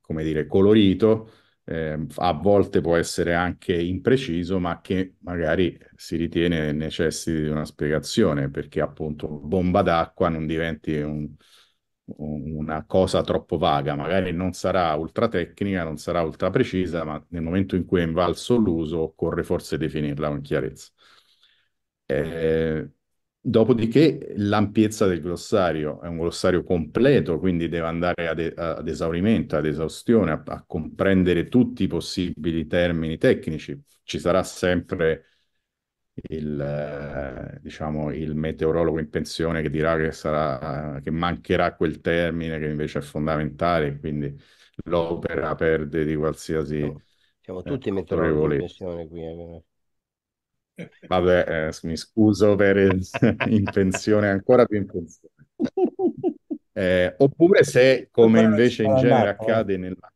come dire, colorito, eh, a volte può essere anche impreciso, ma che magari si ritiene necessiti di una spiegazione, perché appunto bomba d'acqua non diventi un una cosa troppo vaga, magari non sarà ultra tecnica, non sarà ultra precisa, ma nel momento in cui è invalso l'uso occorre forse definirla con chiarezza. Eh, dopodiché l'ampiezza del glossario è un glossario completo, quindi deve andare ad, ad esaurimento, ad esaustione, a, a comprendere tutti i possibili termini tecnici. Ci sarà sempre il, eh, diciamo, il meteorologo in pensione che dirà che, sarà, che mancherà quel termine che invece è fondamentale, quindi l'opera perde di qualsiasi... No. Siamo eh, tutti eh, meteorologi in
pensione qui. Eh.
Vabbè, eh, mi scuso per il, [LAUGHS] in pensione, ancora più in pensione. Eh, oppure se, come invece in genere eh. accade nella,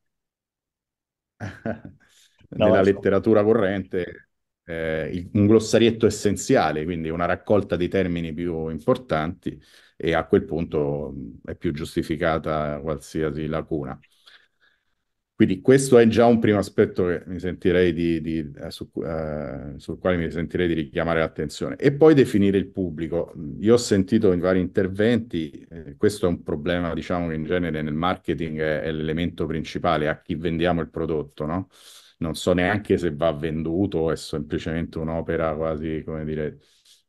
nella letteratura corrente, eh, il, un glossarietto essenziale, quindi una raccolta dei termini più importanti e a quel punto è più giustificata qualsiasi lacuna. Quindi questo è già un primo aspetto di, di, eh, su, eh, sul quale mi sentirei di richiamare l'attenzione. E poi definire il pubblico. Io ho sentito in vari interventi, eh, questo è un problema diciamo che in genere nel marketing è, è l'elemento principale, a chi vendiamo il prodotto, no? non so neanche se va venduto, o è semplicemente un'opera quasi, come dire,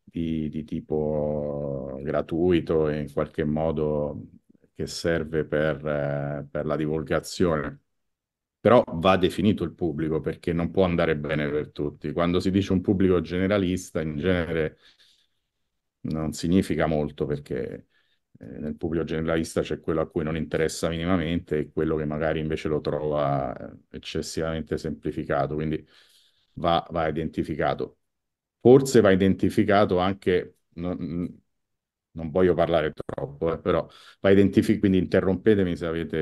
di, di tipo gratuito e in qualche modo che serve per, eh, per, la divulgazione. Però va definito il pubblico perché non può andare bene per tutti. Quando si dice un pubblico generalista, in genere non significa molto perché eh, nel pubblico generalista c'è quello a cui non interessa minimamente e quello che magari invece lo trova eh, eccessivamente semplificato, quindi va, va identificato. Forse va identificato anche, non, non voglio parlare troppo, eh, però va identificato, quindi interrompetemi se avete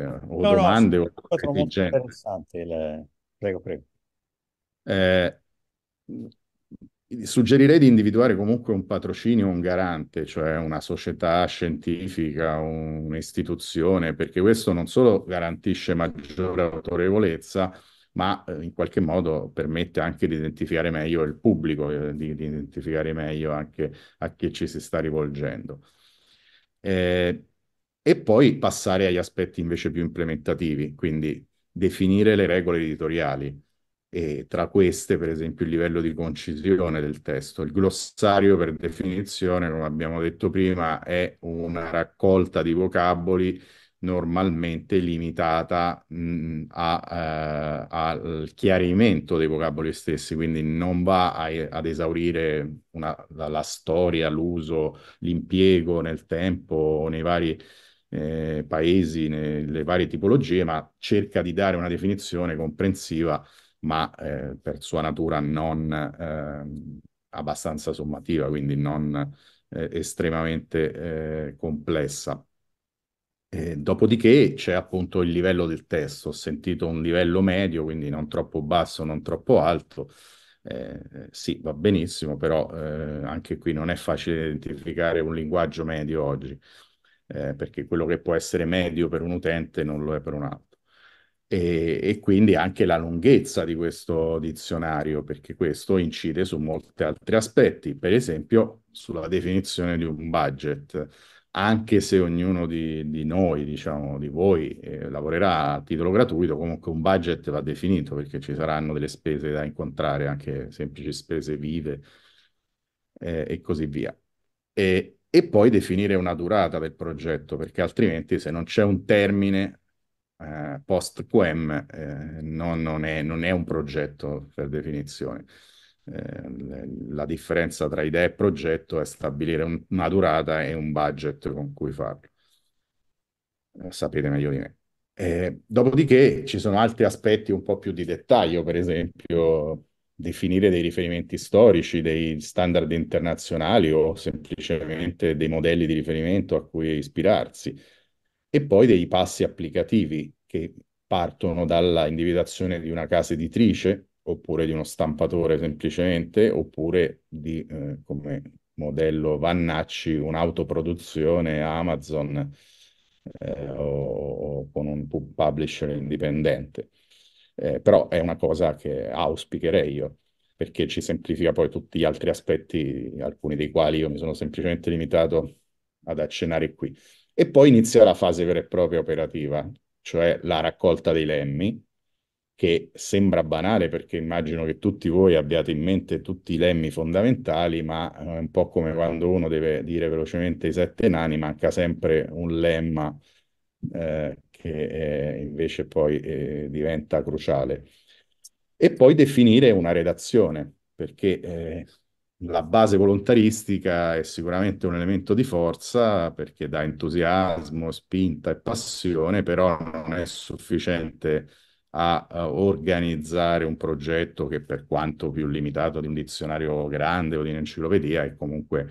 eh, o no, domande no, o cose del genere.
Interessante il... Prego, prego.
Eh, suggerirei di individuare comunque un patrocinio, un garante, cioè una società scientifica, un'istituzione, perché questo non solo garantisce maggiore autorevolezza, ma eh, in qualche modo permette anche di identificare meglio il pubblico, eh, di, di identificare meglio anche a chi ci si sta rivolgendo. Eh, e poi passare agli aspetti invece più implementativi, quindi definire le regole editoriali e tra queste per esempio il livello di concisione del testo. Il glossario per definizione, come abbiamo detto prima, è una raccolta di vocaboli normalmente limitata mh, mm, a, eh, al chiarimento dei vocaboli stessi, quindi non va a, ad esaurire una, la, la storia, l'uso, l'impiego nel tempo, nei vari eh, paesi, nelle varie tipologie, ma cerca di dare una definizione comprensiva ma eh, per sua natura non ehm, abbastanza sommativa, quindi non eh, estremamente eh, complessa. Eh, dopodiché c'è appunto il livello del testo, ho sentito un livello medio, quindi non troppo basso, non troppo alto. Eh, sì, va benissimo, però eh, anche qui non è facile identificare un linguaggio medio oggi, eh, perché quello che può essere medio per un utente non lo è per un altro e, e, quindi anche la lunghezza di questo dizionario, perché questo incide su molti altri aspetti, per esempio sulla definizione di un budget. Anche se ognuno di, di noi, diciamo di voi, eh, lavorerà a titolo gratuito, comunque un budget va definito perché ci saranno delle spese da incontrare, anche semplici spese vive eh, e così via. E, e poi definire una durata del progetto, perché altrimenti se non c'è un termine post-QM eh, eh non, non, è, non, è, un progetto per definizione. Eh, la differenza tra idea e progetto è stabilire un, una durata e un budget con cui farlo. Eh, sapete meglio di me. Eh, dopodiché ci sono altri aspetti un po' più di dettaglio, per esempio definire dei riferimenti storici, dei standard internazionali o semplicemente dei modelli di riferimento a cui ispirarsi e poi dei passi applicativi che partono dalla individuazione di una casa editrice oppure di uno stampatore semplicemente, oppure di, eh, come modello Vannacci, un'autoproduzione Amazon eh, o, o, con un publisher indipendente. Eh, però è una cosa che auspicherei io, perché ci semplifica poi tutti gli altri aspetti, alcuni dei quali io mi sono semplicemente limitato ad accennare qui. E poi inizia la fase vera e propria operativa, cioè la raccolta dei lemmi, che sembra banale perché immagino che tutti voi abbiate in mente tutti i lemmi fondamentali, ma è eh, un po' come quando uno deve dire velocemente i sette nani, manca sempre un lemma eh, che eh, invece poi eh, diventa cruciale. E poi definire una redazione, perché eh, la base volontaristica è sicuramente un elemento di forza perché dà entusiasmo, spinta e passione, però non è sufficiente a, a organizzare un progetto che per quanto più limitato di un dizionario grande o di un'enciclopedia è comunque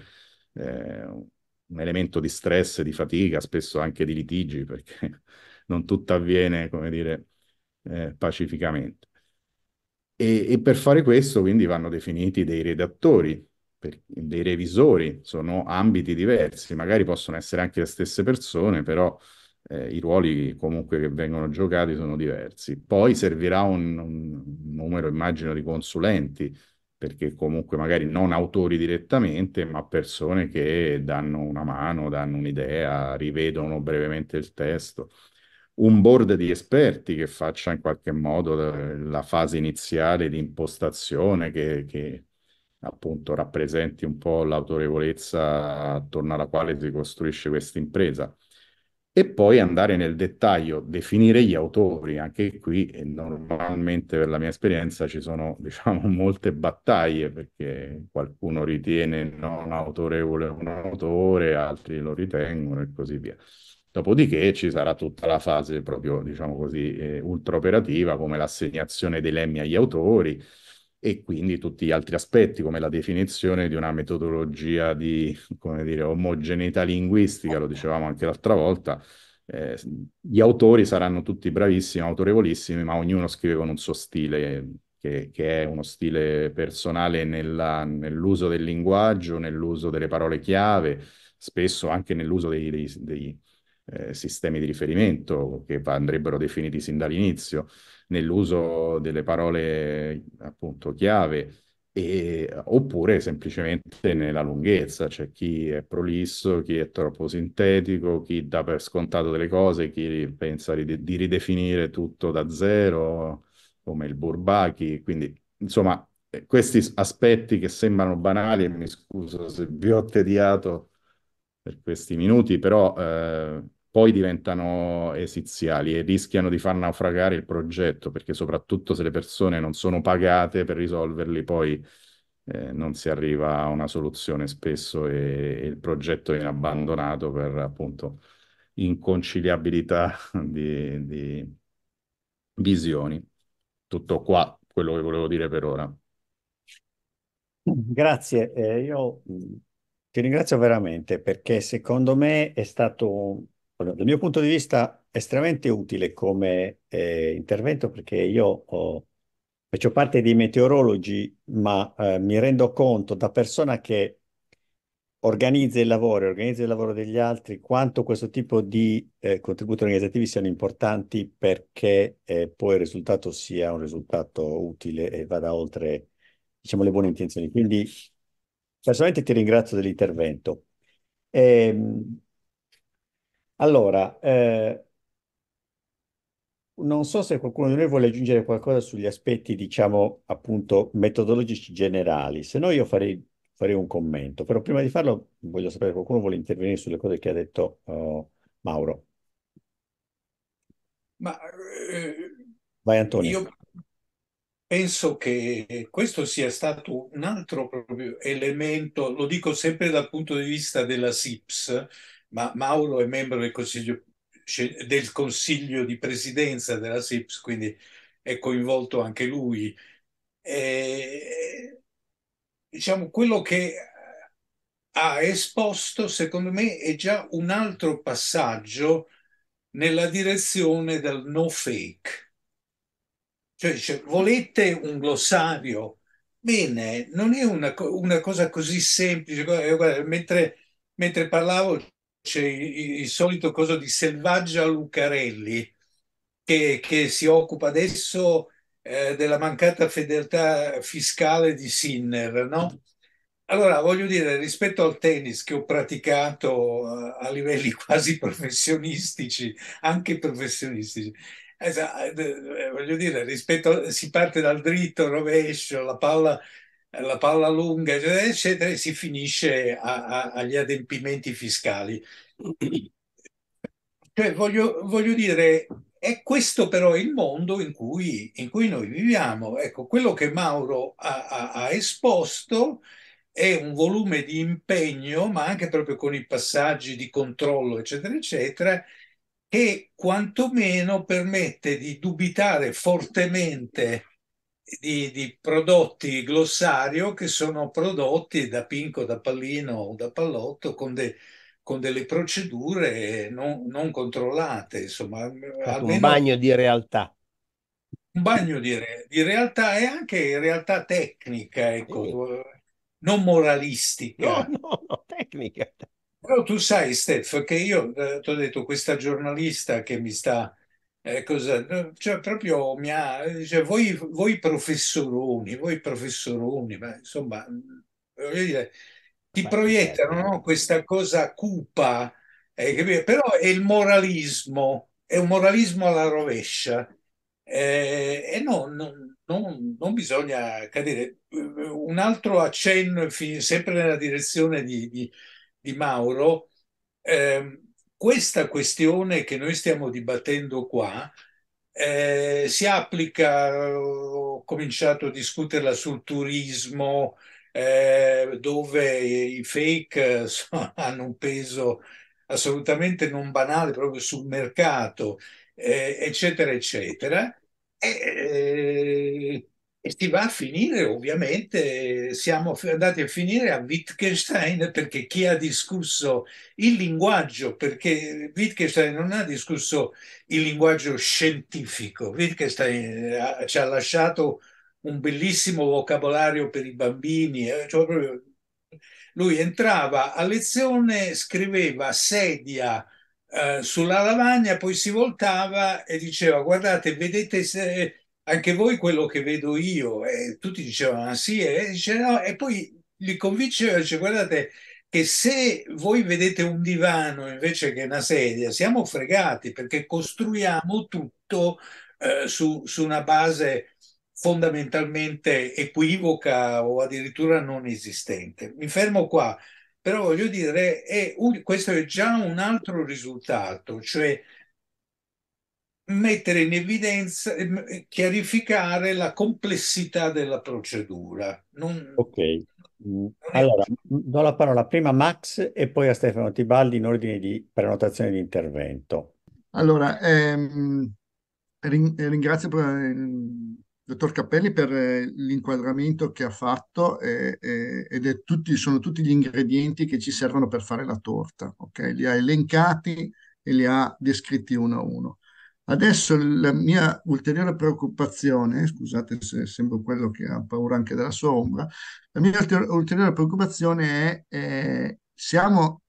eh, un elemento di stress, di fatica, spesso anche di litigi perché [LAUGHS] non tutto avviene, come dire, eh, pacificamente. E, e per fare questo quindi vanno definiti dei redattori, per, dei revisori, sono ambiti diversi, magari possono essere anche le stesse persone, però eh, i ruoli comunque che vengono giocati sono diversi. Poi servirà un, un numero, immagino, di consulenti, perché comunque magari non autori direttamente, ma persone che danno una mano, danno un'idea, rivedono brevemente il testo un board di esperti che faccia in qualche modo la, fase iniziale di impostazione che, che appunto rappresenti un po' l'autorevolezza attorno alla quale si costruisce questa impresa. E poi andare nel dettaglio, definire gli autori, anche qui normalmente per la mia esperienza ci sono [LAUGHS] diciamo molte battaglie perché qualcuno ritiene non autorevole un autore, altri lo ritengono e così via. Dopodiché ci sarà tutta la fase proprio, diciamo così, eh, ultraoperativa, come l'assegnazione dei lemmi agli autori e quindi tutti gli altri aspetti, come la definizione di una metodologia di, come dire, omogeneità linguistica, lo dicevamo anche l'altra volta. Eh, gli autori saranno tutti bravissimi, autorevolissimi, ma ognuno scrive con un suo stile, che, che è uno stile personale nella, nell'uso del linguaggio, nell'uso delle parole chiave, spesso anche nell'uso dei, dei, dei eh, sistemi di riferimento che andrebbero definiti sin dall'inizio, nell'uso delle parole appunto chiave, e, oppure semplicemente nella lunghezza, cioè chi è prolisso, chi è troppo sintetico, chi dà per scontato delle cose, chi pensa di, di ridefinire tutto da zero, come il Burbaki, quindi insomma eh, questi aspetti che sembrano banali, e mi scuso se vi ho tediato per questi minuti, però eh, poi diventano esiziali e rischiano di far naufragare il progetto, perché soprattutto se le persone non sono pagate per risolverli, poi eh, non si arriva a una soluzione spesso e, e il progetto viene abbandonato per appunto inconciliabilità [LAUGHS] di, di visioni. Tutto qua quello che volevo dire per ora.
Grazie, eh, io ti ringrazio veramente perché secondo me è stato, dal mio punto di vista, estremamente utile come eh, intervento perché io ho, faccio parte dei meteorologi, ma eh, mi rendo conto da persona che organizza il lavoro e organizza il lavoro degli altri quanto questo tipo di eh, contributi organizzativi siano importanti perché eh, poi il risultato sia un risultato utile e vada oltre diciamo, le buone intenzioni. Quindi personalmente ti ringrazio dell'intervento. Ehm, allora, eh, non so se qualcuno di noi vuole aggiungere qualcosa sugli aspetti, diciamo, appunto, metodologici generali, se no io farei, farei un commento, però prima di farlo voglio sapere se qualcuno vuole intervenire sulle cose che ha detto oh, Mauro.
Ma, eh,
Vai Antonio. Io
Penso che questo sia stato un altro elemento, lo dico sempre dal punto di vista della SIPS, ma Mauro è membro del consiglio, cioè, del consiglio di presidenza della SIPS, quindi è coinvolto anche lui. E, diciamo, quello che ha esposto, secondo me, è già un altro passaggio nella direzione del no fake cioè dice, volete un glossario? Bene, non è una, una cosa così semplice. Guarda, mentre, mentre, parlavo c'è il, il, solito coso di Selvaggia Lucarelli che, che si occupa adesso eh, della mancata fedeltà fiscale di Sinner, no? Allora, voglio dire, rispetto al tennis che ho praticato eh, a livelli [LAUGHS] quasi professionistici, anche professionistici, Esatto, voglio dire, rispetto, si parte dal dritto, rovescio, la palla, la palla lunga, eccetera, eccetera, e si finisce a, a, agli adempimenti fiscali. Cioè, voglio, voglio, dire, è questo però il mondo in cui, in cui noi viviamo. Ecco, quello che Mauro ha, ha esposto è un volume di impegno, ma anche proprio con i passaggi di controllo, eccetera, eccetera, che quantomeno permette di dubitare fortemente di, di, prodotti glossario che sono prodotti da Pinco, da Pallino o da Pallotto con, de, con delle procedure non, non controllate. Insomma, un bagno
di realtà.
Un bagno di, re, di realtà e anche in realtà tecnica, ecco, sì. non moralistica. No, no, no, tecnica. Però tu sai, Steph, che io eh, ti ho detto questa giornalista che mi sta, eh, cosa, eh, cioè proprio mi ha, cioè, voi, voi professoroni, voi professoroni, ma insomma, eh, voglio dire, ti ma proiettano certo. questa cosa cupa, eh, però è il moralismo, è un moralismo alla rovescia. eh, e no, non, non, non, bisogna cadere. Eh, un altro accenno, sempre nella direzione di, di di Mauro, eh, questa questione che noi stiamo dibattendo qua eh, si applica, ho cominciato a discuterla sul turismo, eh, dove i fake eh, [LAUGHS] sono, hanno un peso assolutamente non banale proprio sul mercato, eh, eccetera, eccetera. E, eh, e si va a finire ovviamente, siamo andati a finire a Wittgenstein perché chi ha discusso il linguaggio, perché Wittgenstein non ha discusso il linguaggio scientifico, Wittgenstein eh, ha, ci ha lasciato un bellissimo vocabolario per i bambini, eh, cioè proprio, lui entrava a lezione, scriveva sedia, eh, sulla lavagna, poi si voltava e diceva guardate, vedete se anche voi quello che vedo io, e tutti dicevano ah, sì, e, eh? dice, no, e poi li convinceva, dice guardate che se voi vedete un divano invece che una sedia, siamo fregati perché costruiamo tutto eh, su, su una base fondamentalmente equivoca o addirittura non esistente. Mi fermo qua, però voglio dire, è un, questo è già un altro risultato, cioè mettere in evidenza, eh, eh, chiarificare la complessità della procedura.
Non, ok. Mm, allora, do la parola prima a Max e poi a Stefano Tibaldi in ordine di prenotazione di intervento.
Allora, ehm, ringrazio il ehm, dottor Cappelli per eh, l'inquadramento che ha fatto eh, eh, ed è tutti, sono tutti gli ingredienti che ci servono per fare la torta. Okay? Li ha elencati e li ha descritti uno a uno. Adesso la mia ulteriore preoccupazione, scusate se sembro quello che ha paura anche della sua ombra, la mia ulteriore preoccupazione è eh, siamo,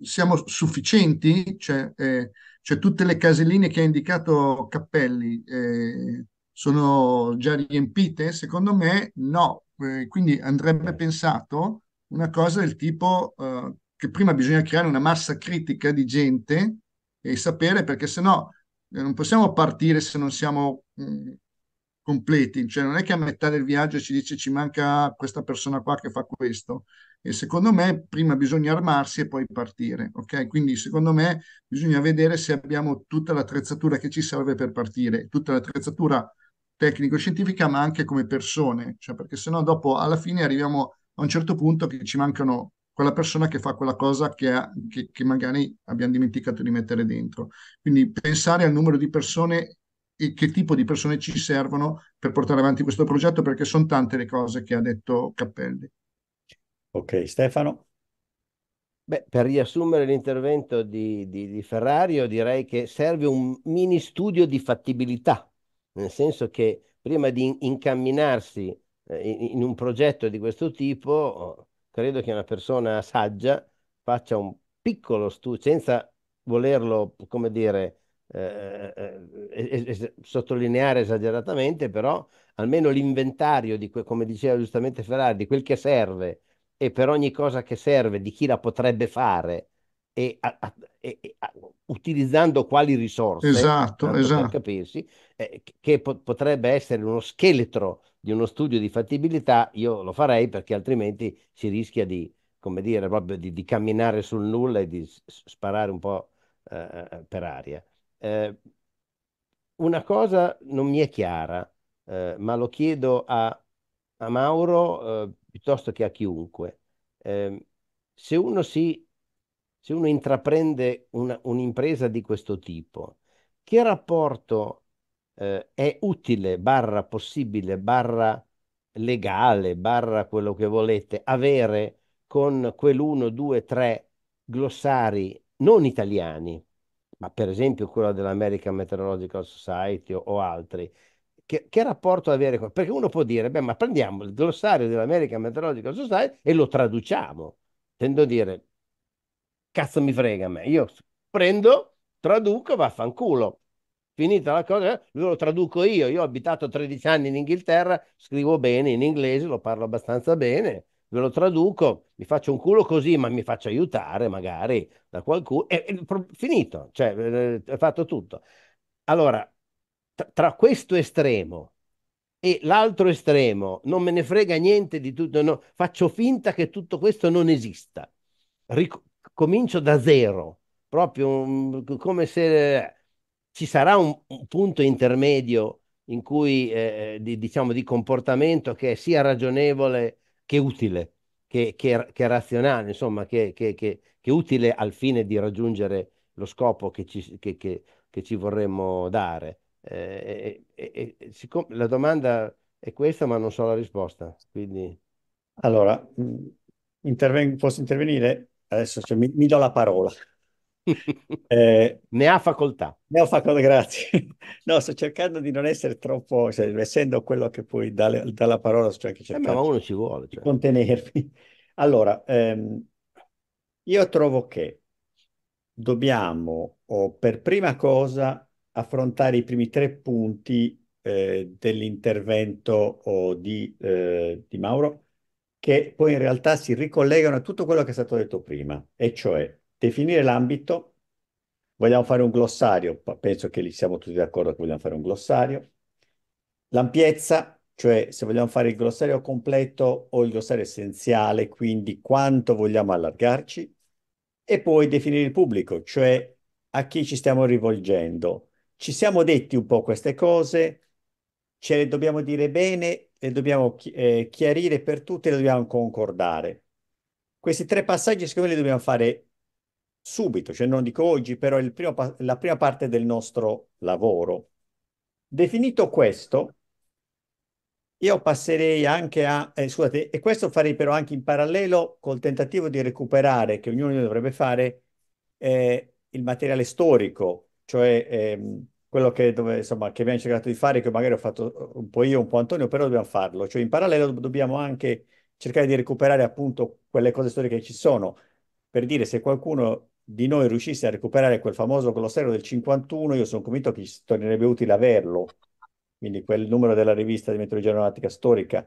siamo, sufficienti? Cioè, eh, cioè, tutte le caselline che ha indicato Cappelli eh, sono già riempite? Secondo me no, eh, quindi andrebbe pensato una cosa del tipo eh, che prima bisogna creare una massa critica di gente e sapere perché sennò eh, non possiamo partire se non siamo mm, completi, cioè non è che a metà del viaggio ci dice ci manca questa persona qua che fa questo e secondo me prima bisogna armarsi e poi partire, ok? Quindi secondo me bisogna vedere se abbiamo tutta l'attrezzatura che ci serve per partire, tutta l'attrezzatura tecnico-scientifica ma anche come persone, cioè perché sennò dopo alla fine arriviamo a un certo punto che ci mancano quella persona che fa quella cosa che, ha, che, che magari abbiamo dimenticato di mettere dentro. Quindi pensare al numero di persone e che tipo di persone ci servono per portare avanti questo progetto, perché sono tante le cose che ha detto Cappelli.
Ok, Stefano.
Beh, per riassumere l'intervento di, di, di Ferrario, direi che serve un mini studio di fattibilità, nel senso che prima di incamminarsi eh, in un progetto di questo tipo credo che una persona saggia faccia un piccolo studio, senza volerlo, come dire, eh, eh, eh, sottolineare esageratamente, però almeno l'inventario di quel, come diceva giustamente Ferrari, di quel che serve e per ogni cosa che serve, di chi la potrebbe fare e, a, a, e a, utilizzando quali risorse, esatto, esatto. per capirsi, eh, che po- potrebbe essere uno scheletro di uno studio di fattibilità, io lo farei perché altrimenti si rischia di, come dire, proprio di, di camminare sul nulla e di sparare un po' eh, eh, eh, per aria. Eh, una cosa non mi è chiara, eh, ma lo chiedo a, a Mauro eh, piuttosto che a chiunque. Ehm, se uno si se uno intraprende una, un'impresa di questo tipo, che rapporto eh, è utile, barra possibile, barra legale, barra quello che volete, avere con quell'uno, due, tre glossari non italiani, ma per esempio quello dell'American Meteorological Society o, o altri, che, che, rapporto avere con... Perché uno può dire, beh, ma prendiamo il glossario dell'American Meteorological Society e lo traduciamo. Tendo a dire, cazzo mi frega a me, io prendo, traduco, vaffanculo finita la cosa, lo traduco io, io ho abitato 13 anni in Inghilterra, scrivo bene in inglese, lo parlo abbastanza bene, ve lo traduco, mi faccio un culo così, ma mi faccio aiutare magari da qualcuno, e, e finito, cioè eh, eh, è fatto tutto. Allora, tra questo estremo e l'altro estremo, non me ne frega niente di tutto, no, faccio finta che tutto questo non esista, Ric- comincio da zero, proprio um, come se ci sarà un, un punto intermedio in cui, eh, eh, di, diciamo, di comportamento che sia ragionevole che utile, che, che, che razionale, insomma, che, che, utile al fine di raggiungere lo scopo che ci, ci vorremmo dare. Eh, eh, siccome la domanda
è questa, ma non so la risposta, quindi... Allora, mm, interven- posso intervenire? Adesso cioè, mi, mi do la parola. [LAUGHS] eh, ne ha facoltà. Ne ho facoltà, grazie. No, sto cercando di non essere troppo, cioè, essendo quello che poi dà, dà la parola, sto anche cercando eh, ma uno ci vuole, cioè. di contenermi. Allora, ehm, io trovo che dobbiamo, o per prima cosa, affrontare i primi tre punti eh, dell'intervento di, eh, di Mauro, che poi in realtà si ricollegano a tutto quello che è stato detto prima, e cioè Definire l'ambito, vogliamo fare un glossario, penso che lì siamo tutti d'accordo che vogliamo fare un glossario. L'ampiezza, cioè se vogliamo fare il glossario completo o il glossario essenziale, quindi quanto vogliamo allargarci. E poi definire il pubblico, cioè a chi ci stiamo rivolgendo. Ci siamo detti un po' queste cose, ce le dobbiamo dire bene, le dobbiamo chi eh, chiarire per tutti, le dobbiamo concordare. Questi tre passaggi secondo me li dobbiamo fare subito, cioè non dico oggi, però è primo, la prima parte del nostro lavoro. Definito questo, io passerei anche a, eh, scusate, e questo farei però anche in parallelo col tentativo di recuperare, che ognuno dovrebbe fare, eh, il materiale storico, cioè ehm, quello che, dove, insomma, che abbiamo cercato di fare, che magari ho fatto eh, un po' io, un po' Antonio, però dobbiamo farlo. Cioè in parallelo dobbiamo anche cercare di recuperare appunto quelle cose storiche che ci sono per dire se qualcuno di noi riuscisse a recuperare quel famoso glossario del 51, io sono convinto che ci tornerebbe utile averlo, quindi quel numero della rivista di meteorologia aeronautica storica.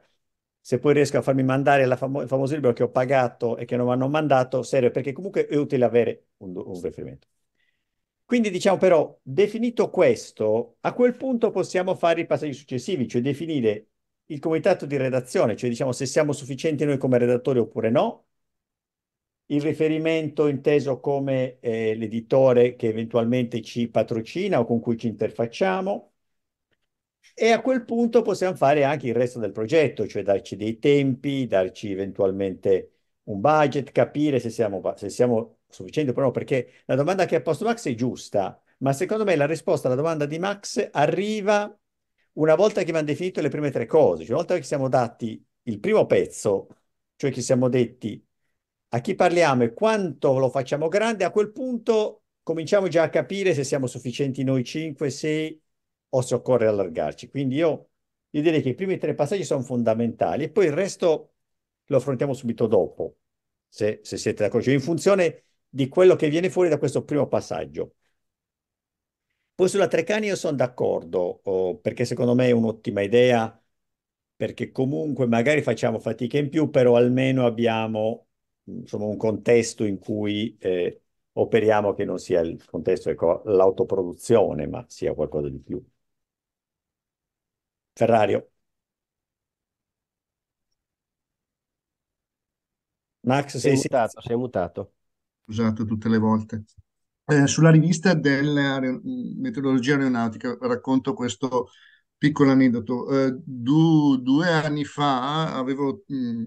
Se poi riesco a farmi mandare famo- il famoso libro che ho pagato e che non mi hanno mandato, serve perché comunque è utile avere un, un riferimento. Quindi diciamo però, definito questo, a quel punto possiamo fare i passaggi successivi, cioè definire il comitato di redazione, cioè diciamo se siamo sufficienti noi come redattori oppure no, il riferimento inteso come eh, l'editore che eventualmente ci patrocina o con cui ci interfacciamo e a quel punto possiamo fare anche il resto del progetto, cioè darci dei tempi, darci eventualmente un budget, capire se siamo, se siamo sufficienti o no, perché la domanda che ha posto Max è giusta, ma secondo me la risposta alla domanda di Max arriva una volta che abbiamo definito le prime tre cose, cioè una volta che siamo dati il primo pezzo, cioè che siamo detti a chi parliamo e quanto lo facciamo grande, a quel punto cominciamo già a capire se siamo sufficienti noi 5, 6 o se occorre allargarci. Quindi io, io direi che i primi tre passaggi sono fondamentali e poi il resto lo affrontiamo subito dopo, se, se siete d'accordo, cioè in funzione di quello che viene fuori da questo primo passaggio. Poi sulla Trecani io sono d'accordo, oh, perché secondo me è un'ottima idea, perché comunque magari facciamo fatica in più, però almeno abbiamo insomma, un contesto in cui eh, operiamo che non sia il contesto ecco, l'autoproduzione, ma sia qualcosa di più. Ferrario. Max,
sei, sei
mutato, sei mutato.
Usato tutte le volte. Eh, sulla rivista della meteorologia aeronautica racconto questo piccolo aneddoto. Eh, du, due anni fa avevo mh,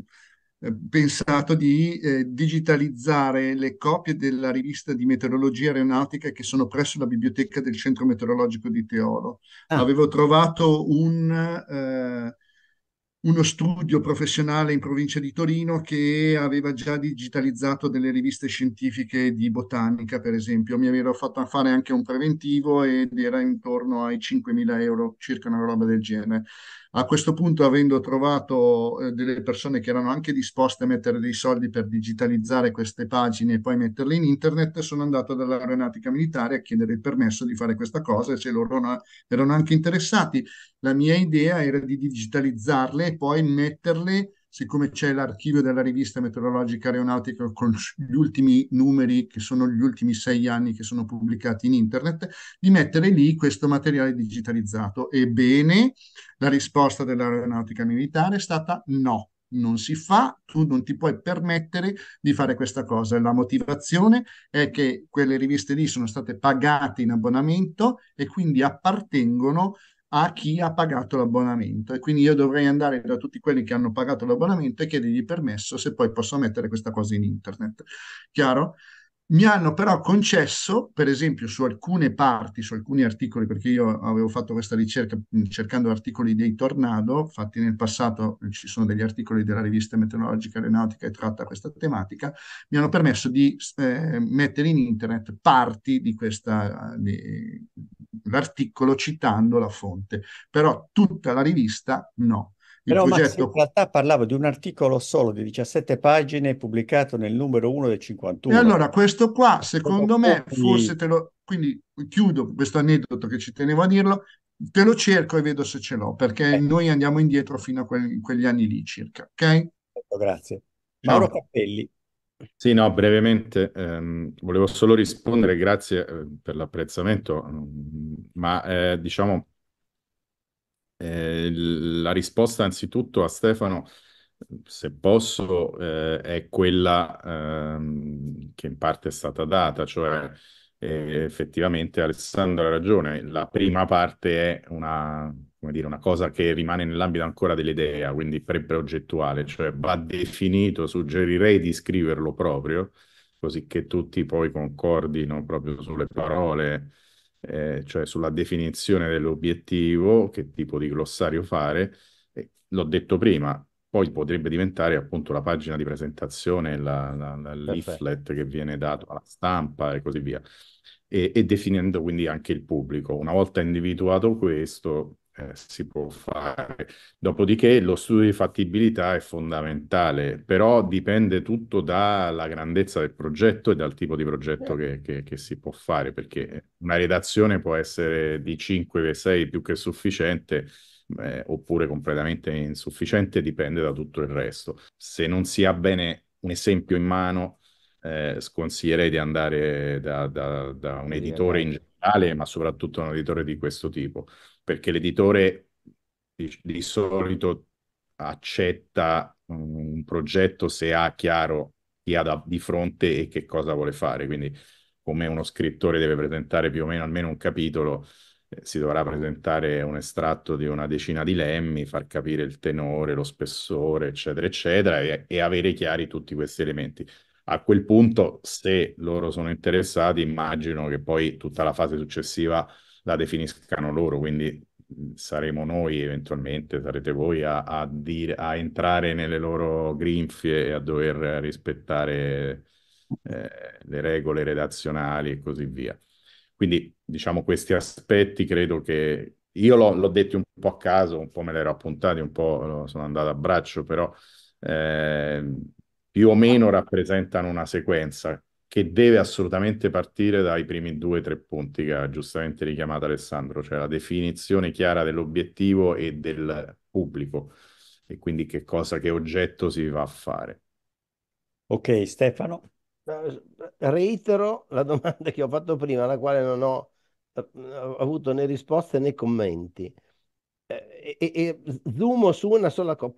eh, pensato di eh, digitalizzare le copie della rivista di meteorologia aeronautica che sono presso la biblioteca del Centro Meteorologico di Teolo. Ah. Avevo trovato un, eh, uno studio professionale in provincia di Torino che aveva già digitalizzato delle riviste scientifiche di botanica, per esempio. Mi aveva fatto fare anche un preventivo ed era intorno ai 5.000 euro, circa una roba del genere. A questo punto, avendo trovato eh, delle persone che erano anche disposte a mettere dei soldi per digitalizzare queste pagine e poi metterle in internet, sono andato dall'aeronautica militare a chiedere il permesso di fare questa cosa e se loro no, erano anche interessati. La mia idea era di digitalizzarle e poi metterle siccome c'è l'archivio della rivista meteorologica aeronautica con gli ultimi numeri, che sono gli ultimi sei anni che sono pubblicati in internet, di mettere lì questo materiale digitalizzato. Ebbene, la risposta dell'aeronautica militare è stata no. Non si fa, tu non ti puoi permettere di fare questa cosa. La motivazione è che quelle riviste lì sono state pagate in abbonamento e quindi appartengono a chi ha pagato l'abbonamento e quindi io dovrei andare da tutti quelli che hanno pagato l'abbonamento e chiedergli permesso se poi posso mettere questa cosa in internet. Chiaro? mi hanno però concesso, per esempio, su alcune parti, su alcuni articoli, perché io avevo fatto questa ricerca cercando articoli dei tornado, fatti nel passato ci sono degli articoli della rivista meteorologica aeronautica che tratta questa tematica, mi hanno permesso di eh, mettere in internet parti di questa, di, l'articolo citando la fonte, però tutta la rivista no. Però progetto... in
realtà parlavo di un articolo solo di 17 pagine pubblicato nel numero 1 del 51. E allora questo qua, secondo me, forse
te lo... Quindi chiudo questo aneddoto che ci tenevo a dirlo, te lo cerco e vedo se ce l'ho, perché eh. noi andiamo indietro fino a que- quegli anni lì circa,
ok? Grazie.
Mauro Cappelli. Sì, no, brevemente ehm, volevo solo rispondere, grazie eh, per l'apprezzamento, mm, ma eh, diciamo eh, la risposta anzitutto a Stefano, se posso, eh, è quella ehm, che in parte è stata data, cioè eh, effettivamente Alessandro ha ragione, la prima parte è una, dire, una cosa che rimane nell'ambito ancora dell'idea, quindi pre-progettuale, cioè va definito, suggerirei di scriverlo proprio, così che tutti poi concordino proprio sulle parole eh, cioè sulla definizione dell'obiettivo, che tipo di glossario fare. Eh, l'ho detto prima, poi potrebbe diventare appunto la pagina di presentazione, la, la, la leaflet che viene dato alla stampa e così via. E, e definendo quindi anche il pubblico. Una volta individuato questo, eh, si può fare. Dopodiché lo studio di fattibilità è fondamentale, però dipende tutto dalla grandezza del progetto e dal tipo di progetto che, che, che si può fare, perché una redazione può essere di 5-6 più che sufficiente. Eh, oppure completamente insufficiente, dipende da tutto il resto. Se non si ha bene un esempio in mano, eh, sconsiglierei di andare da, da, da un editore in generale, ma soprattutto un editore di questo tipo perché l'editore di, di solito accetta un progetto se ha chiaro chi ha da, di fronte e che cosa vuole fare. Quindi, come uno scrittore deve presentare più o meno almeno un capitolo, eh, si dovrà presentare un estratto di una decina di lemmi, far capire il tenore, lo spessore, eccetera, eccetera, e, e avere chiari tutti questi elementi. A quel punto, se loro sono interessati, immagino che poi tutta la fase successiva la definiscano loro, quindi saremo noi eventualmente, sarete voi a, a, dire, a entrare nelle loro grinfie e a dover rispettare eh, le regole redazionali e così via. Quindi diciamo questi aspetti credo che io l'ho, l'ho detto un po' a caso, un po' me l'ero appuntato, un po' sono andato a braccio, però eh, più o meno rappresentano una sequenza che deve assolutamente partire dai primi due o tre punti che ha giustamente richiamato Alessandro, cioè la definizione chiara dell'obiettivo e del pubblico e quindi che cosa, che oggetto si va a fare. Ok, Stefano.
Eh, reitero la domanda che ho fatto prima, alla quale non ho eh, avuto né risposte né commenti. Eh, e, e, e zoomo su una sola cosa.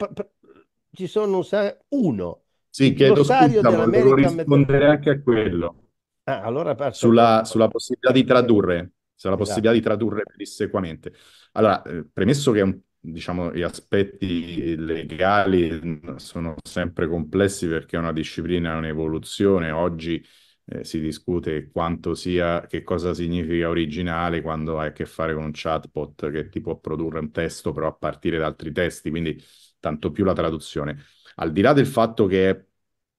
Ci sono un, uno sì, chiedo scusa, volevo rispondere
anche a quello.
Ah, allora sulla,
sulla, possibilità di tradurre, sulla esatto. possibilità esatto. di tradurre perissequamente. Allora, eh, premesso che diciamo, gli aspetti legali mm, sono sempre complessi perché è una disciplina, è un'evoluzione, oggi eh, si discute quanto sia, che cosa significa originale quando hai a che fare con un chatbot che ti può produrre un testo però a partire da altri testi, quindi tanto più la traduzione. Al di là del fatto che è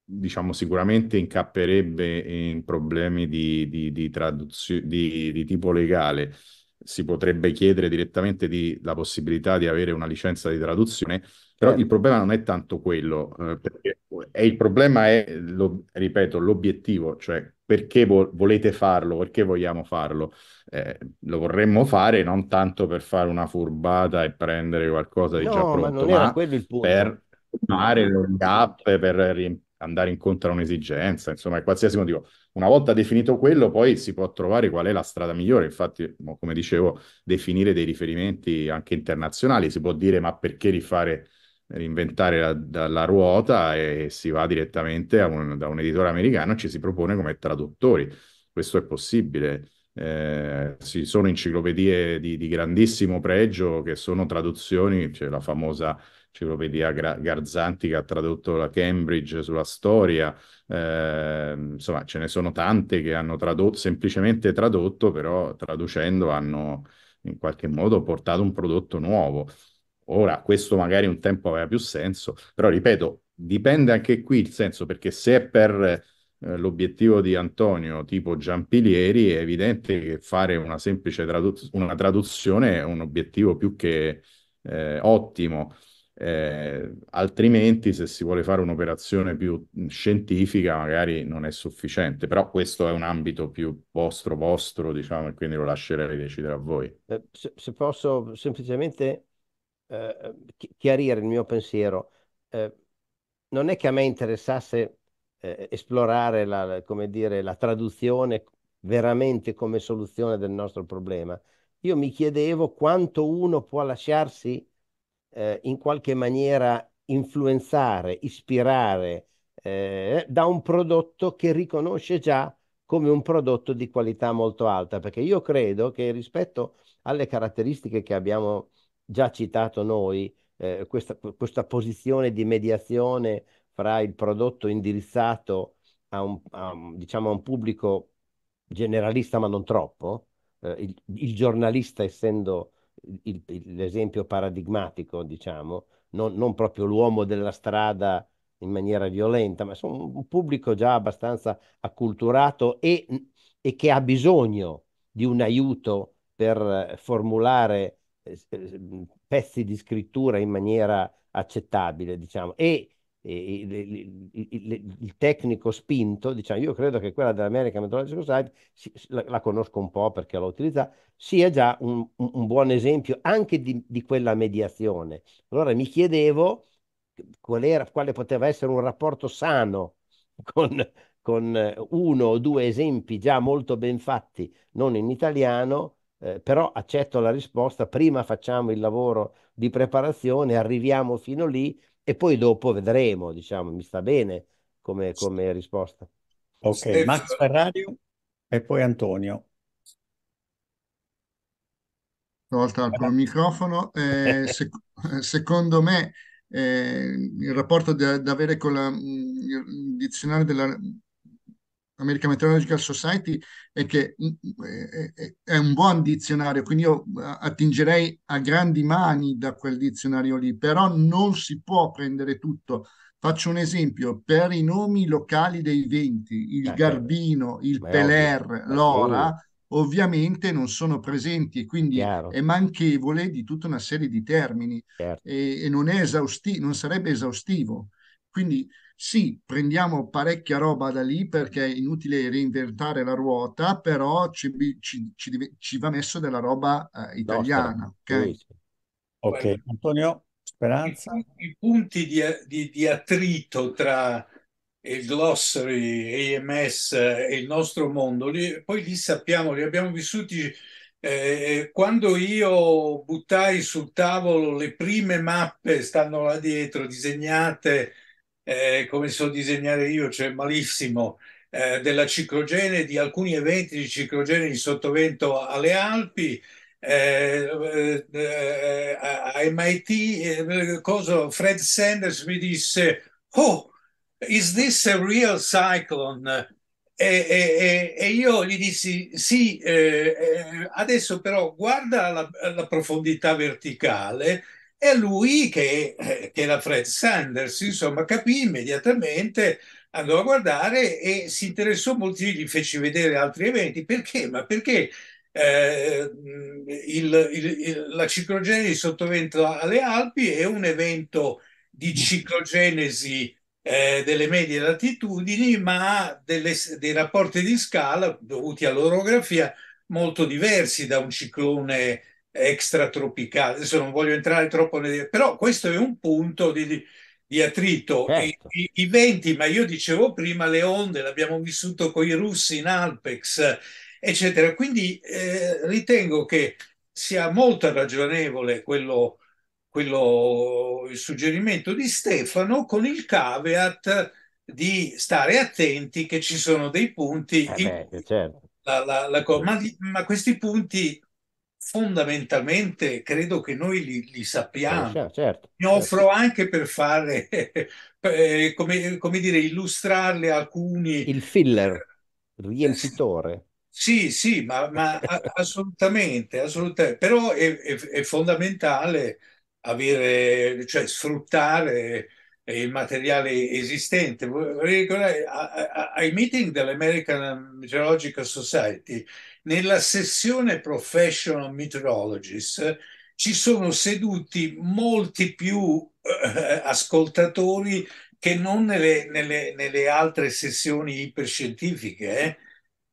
diciamo, sicuramente incapperebbe in problemi di, di, di, traduzio- di, di tipo legale. Si potrebbe chiedere direttamente di, la possibilità di avere una licenza di traduzione, però il certo. problema non è tanto quello, eh, perché, e il problema è, lo, ripeto, l'obiettivo, cioè perché vo- volete farlo, perché vogliamo farlo. Eh, lo vorremmo fare non tanto per fare una furbata e prendere qualcosa di no, già pronto, ma, ma per fare lo gap, per riempire andare incontro a un'esigenza, insomma, qualsiasi motivo. Una volta definito quello, poi si può trovare qual è la strada migliore. Infatti, come dicevo, definire dei riferimenti anche internazionali, si può dire ma perché rifare, reinventare la, la ruota e si va direttamente un, da un editore americano e ci si propone come traduttori. Questo è possibile. Eh, ci sono enciclopedie di, di grandissimo pregio che sono traduzioni, c'è cioè la famosa enciclopedia Garzanti che ha tradotto la Cambridge sulla storia, eh, insomma ce ne sono tante che hanno tradotto, semplicemente tradotto, però traducendo hanno in qualche modo portato un prodotto nuovo. Ora, questo magari un tempo aveva più senso, però ripeto, dipende anche qui il senso, perché se è per eh, l'obiettivo di Antonio tipo Giampilieri è evidente che fare una semplice tradu- una traduzione è un obiettivo più che eh, ottimo eh, altrimenti, se si vuole fare un'operazione più mm, scientifica, magari non è sufficiente. Però questo è un ambito più vostro, vostro, diciamo, e quindi lo lascerei decidere a voi.
Eh, se, posso semplicemente eh, chiarire il mio pensiero, eh, non è che a me interessasse eh, esplorare la, dire, la traduzione veramente come soluzione del nostro problema. Io mi chiedevo quanto uno può lasciarsi eh, in qualche maniera influenzare, ispirare eh, da un prodotto che riconosce già come un prodotto di qualità molto alta, perché io credo che rispetto alle caratteristiche che abbiamo già citato noi, eh, questa, questa, posizione di mediazione fra il prodotto indirizzato a un, a un, diciamo a un pubblico generalista ma non troppo, eh, il, il, giornalista essendo l'esempio paradigmatico, diciamo, non, non, proprio l'uomo della strada in maniera violenta, ma sono un pubblico già abbastanza acculturato e, e che ha bisogno di un aiuto per eh, formulare eh, eh, pezzi di scrittura in maniera accettabile, diciamo. E il, il, il, il, tecnico spinto, diciamo, io credo che quella dell'American Meteorological Society, la, la, conosco un po' perché l'ho utilizzata, sia già un, un buon esempio anche di, di, quella mediazione. Allora mi chiedevo qual era, quale poteva essere un rapporto sano con, con, eh, uno o due esempi già molto ben fatti, non in italiano, eh, però accetto la risposta, prima facciamo il lavoro di preparazione, arriviamo fino lì, e poi dopo vedremo, diciamo, mi sta bene come, come
risposta. Ok, Stefano. Max Ferrario e poi Antonio.
Tolta al tuo microfono. Eh, [LAUGHS] sec secondo me eh, il rapporto da, da avere con la, mm, il dizionario della American Meteorological Society è che mm, è un buon dizionario, quindi io eh, attingerei a grandi mani da quel dizionario lì, però non si può prendere tutto. Faccio un esempio, per i nomi locali dei venti, il eh, certo. Garbino, il Beh, Peler, l'Ora, ovviamente non sono presenti e quindi Chiaro. è manchevole di tutta una serie di termini certo. e, e non, esausti- non sarebbe esaustivo. Quindi sì, prendiamo parecchia roba da lì perché è inutile reinventare la ruota, però ci, ci, ci, ci va messo della roba eh, italiana. Okay?
ok, Antonio,
speranza.
I, punti di, di, di attrito tra il glossary, EMS e il nostro mondo, li, poi li sappiamo, li abbiamo vissuti. Eh, quando io buttai sul tavolo le prime mappe, stanno là dietro, disegnate eh, come so disegnare io, cioè malissimo, eh, della ciclogene, di alcuni eventi di ciclogene in sottovento alle Alpi, eh, eh, eh a MIT, eh, cosa, Fred Sanders mi disse, oh, is this a real cyclone? E, e, e, io gli dissi sì, eh, eh, adesso però guarda la, la profondità verticale e lui, che, eh, che, era Fred Sanders, insomma, capì immediatamente, andò a guardare e si interessò molto, gli fece vedere altri eventi. Perché? Ma perché eh, il, il, la ciclogenesi sottovento alle Alpi è un evento di ciclogenesi eh, delle medie latitudini, ma delle, dei rapporti di scala dovuti all'orografia molto diversi da un ciclone extratropicale. Adesso non voglio entrare troppo nel... però questo è un punto di, di attrito. Certo. I, I, venti, ma io dicevo prima, le onde, l'abbiamo vissuto con i russi in Alpex, eccetera. Quindi eh, ritengo che sia molto ragionevole quello, quello, il suggerimento di Stefano con il caveat di stare attenti che ci sono dei punti eh beh, certo. la, la, la, ma, ma questi punti fondamentalmente credo che noi li, li eh, sappiamo. Eh, certo, certo, Mi offro certo. anche per fare, [LAUGHS] eh, come, come, dire, illustrarle alcuni... Il filler, eh, riempitore. Sì, sì, ma, ma assolutamente, assolutamente. Però è, è, è, fondamentale avere, cioè sfruttare eh, il materiale esistente. Vorrei ricordare, ai meeting dell'American Geological Society nella sessione Professional Meteorologist ci sono seduti molti più eh, ascoltatori che non nelle, nelle, nelle altre sessioni iperscientifiche. Eh?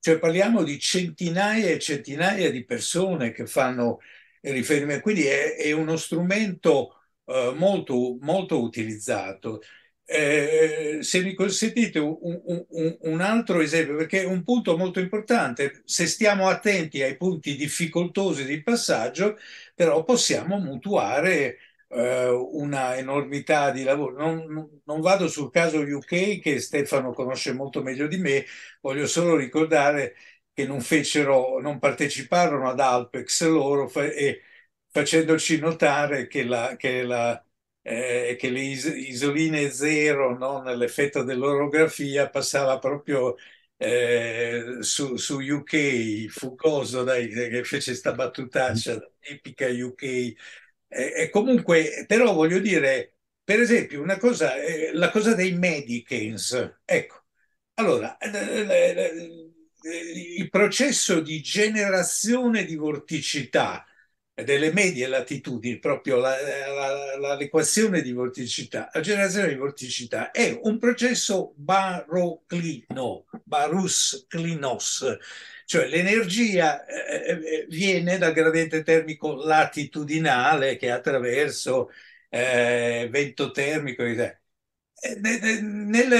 Cioè parliamo di centinaia e centinaia di persone che fanno riferimento, quindi è, è uno strumento eh, molto, molto utilizzato. Eh, se mi consentite un, un, un, altro esempio, perché è un punto molto importante, se stiamo attenti ai punti difficoltosi di passaggio, però possiamo mutuare eh, una enormità di lavoro. Non, non, vado sul caso UK che Stefano conosce molto meglio di me, voglio solo ricordare che non fecero, non parteciparono ad Alpex loro e facendoci notare che la, che la eh, che le is isoline zero no, nell'effetto dell'orografia passava proprio eh, su, su, UK, Fucoso dai, eh, che fece questa battutaccia epica mm. UK. Eh, e comunque, però voglio dire, per esempio, una cosa, eh, la cosa dei Medicans, ecco, allora, eh, eh, il processo di generazione di vorticità delle medie latitudini, proprio l'equazione di vorticità, la generazione di vorticità è un processo baroclino, barus clinos, cioè l'energia eh, eh, eh viene dal gradiente termico latitudinale che attraverso eh, vento termico. Eh, nella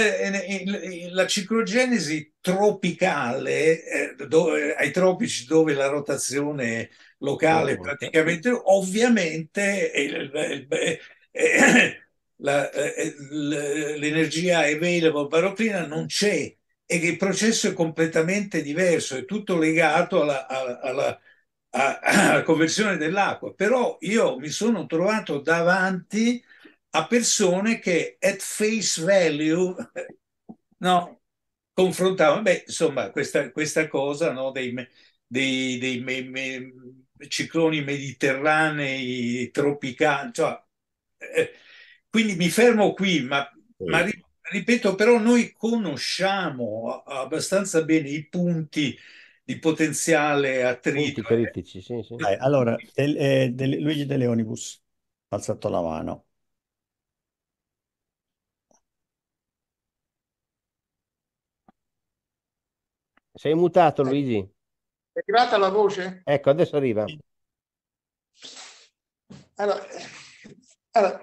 eh, ciclogenesi tropicale, dove, ai tropici dove la rotazione locale praticamente, ovviamente eh, il, il, eh, [CLEARS THROAT] la, eh, eh l'energia available baroclina non c'è e che il processo è completamente diverso, è tutto legato alla, alla, alla, [CLEARS THROAT] alla conversione dell'acqua. Però io mi sono trovato davanti a persone che at face value [LAUGHS] no, confrontavano, beh, insomma, questa, questa cosa no, dei, dei, dei me, me, cicloni mediterranei, tropicali, cioè, eh, quindi mi fermo qui, ma, sì. ma ripeto, però noi conosciamo abbastanza bene i punti di potenziale attrito. Punti critici, eh. sì, sì.
Eh, allora, del, eh, del, Luigi De Leonibus ha alzato la mano.
Sei mutato eh. Luigi?
È arrivata la voce?
Ecco, adesso arriva.
Allora, allora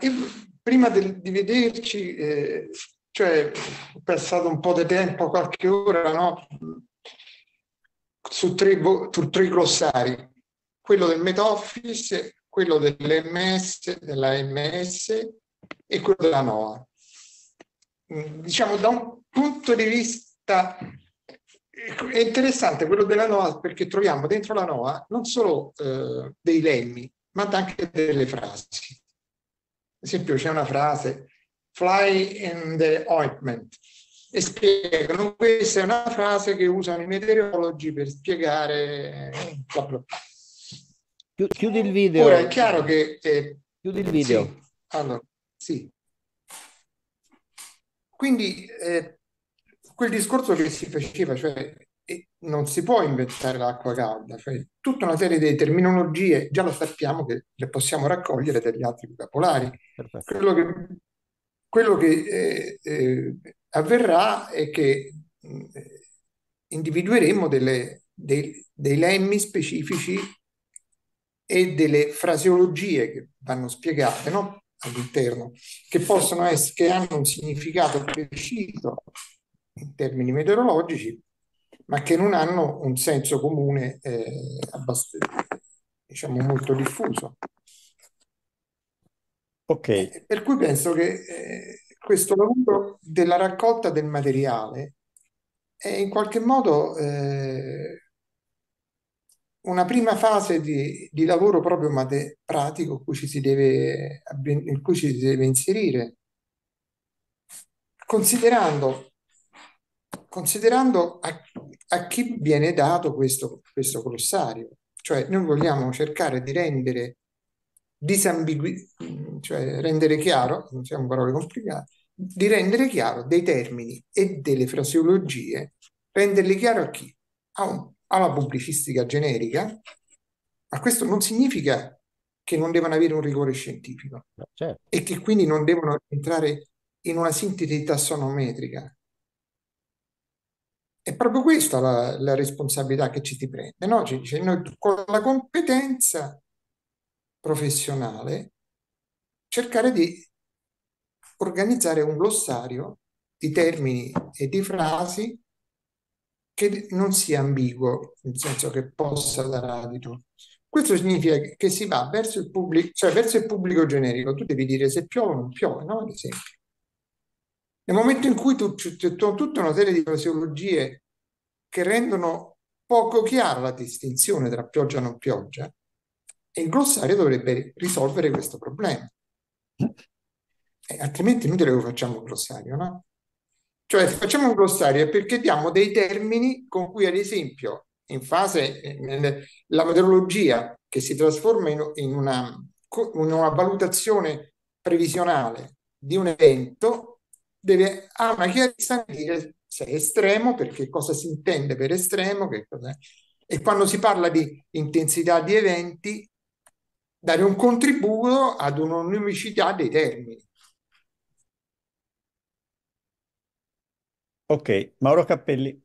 prima di, di vederci, eh, cioè, ho passato un po' di tempo, qualche ora, no? Su tre, su tre glossari, quello del MetaOffice, quello dell'MS, dell'AMS e quello della NOA. Mm, diciamo, da un punto di vista è interessante quello della NOA perché troviamo dentro la NOA non solo eh, dei lemmi, ma anche delle frasi. Ad esempio c'è una frase, fly in the ointment, e spiegano, questa è una frase che usano i meteorologi per spiegare... Bla bla.
Chiudi il video. Ora è chiaro
che... Eh, Chiudi il video. Sì. Allora, sì. Quindi eh, quel discorso che si faceva, cioè non si può inventare l'acqua calda, cioè tutta una serie di terminologie, già lo sappiamo che le possiamo raccogliere dagli altri vocabolari. Quello che, quello che eh, eh, avverrà è che mh, individueremo delle, dei, dei lemmi specifici e delle fraseologie che vanno spiegate no? all'interno, che possono essere, che hanno un significato preciso in termini meteorologici, ma che non hanno un senso comune eh, abbast- diciamo molto diffuso.
Okay. Eh,
per cui penso che eh, questo lavoro della raccolta del materiale è in qualche modo eh, una prima fase di, di lavoro proprio mate- pratico cui, ci si deve, in cui ci si deve inserire, considerando considerando a, a, chi viene dato questo, questo glossario. Cioè, noi vogliamo cercare di rendere disambiguo, cioè rendere chiaro, non siamo parole complicate, di rendere chiaro dei termini e delle fraseologie, renderli chiaro a chi? A un, alla pubblicistica generica, ma questo non significa che non devono avere un rigore scientifico certo. e che quindi non devono entrare in una sintesi tassonometrica è proprio questa la, la responsabilità che ci si prende, no? Ci dice, noi con la competenza professionale cercare di organizzare un glossario di termini e di frasi che non sia ambiguo, nel senso che possa dare adito. Questo significa che si va verso il pubblico, cioè verso il pubblico generico. Tu devi dire se piove o non piove, no? Ad esempio. Nel momento in cui tu, c'è tutta una serie di fraseologie che rendono poco chiara la distinzione tra pioggia e non pioggia, il glossario dovrebbe risolvere questo problema. E eh, altrimenti è inutile che facciamo un glossario, no? Cioè, se facciamo un glossario è perché diamo dei termini con cui, ad esempio, in fase eh, la meteorologia che si trasforma in, in, una, in una valutazione previsionale di un evento deve, ha ah, una chiarezza nel dire se è estremo, perché cosa si intende per estremo, che e quando si parla di intensità di eventi, dare un contributo ad un'onimicità dei termini.
Ok, Mauro Cappelli.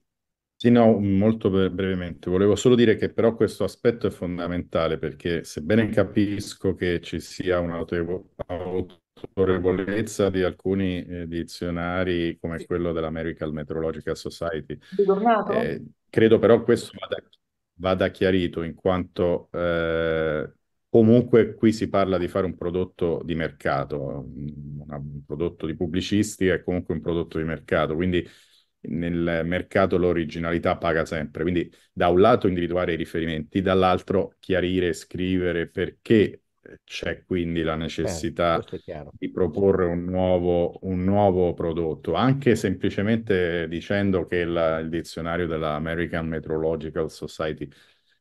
Sì, no, molto brevemente. Volevo solo dire che però questo aspetto è fondamentale perché sebbene capisco che ci sia un autovo- l'autorevolezza di alcuni eh, dizionari come quello dell'American Meteorological Society. Eh, credo però questo vada, vada chiarito in quanto eh, comunque qui si parla di fare un prodotto di mercato, un, un prodotto di pubblicisti è comunque un prodotto di mercato, quindi nel mercato l'originalità paga sempre. Quindi da un lato individuare i riferimenti, dall'altro chiarire, scrivere perché c'è quindi la certo, necessità eh, di proporre un nuovo, un nuovo, prodotto, anche semplicemente dicendo che la, il dizionario dell'American Meteorological Society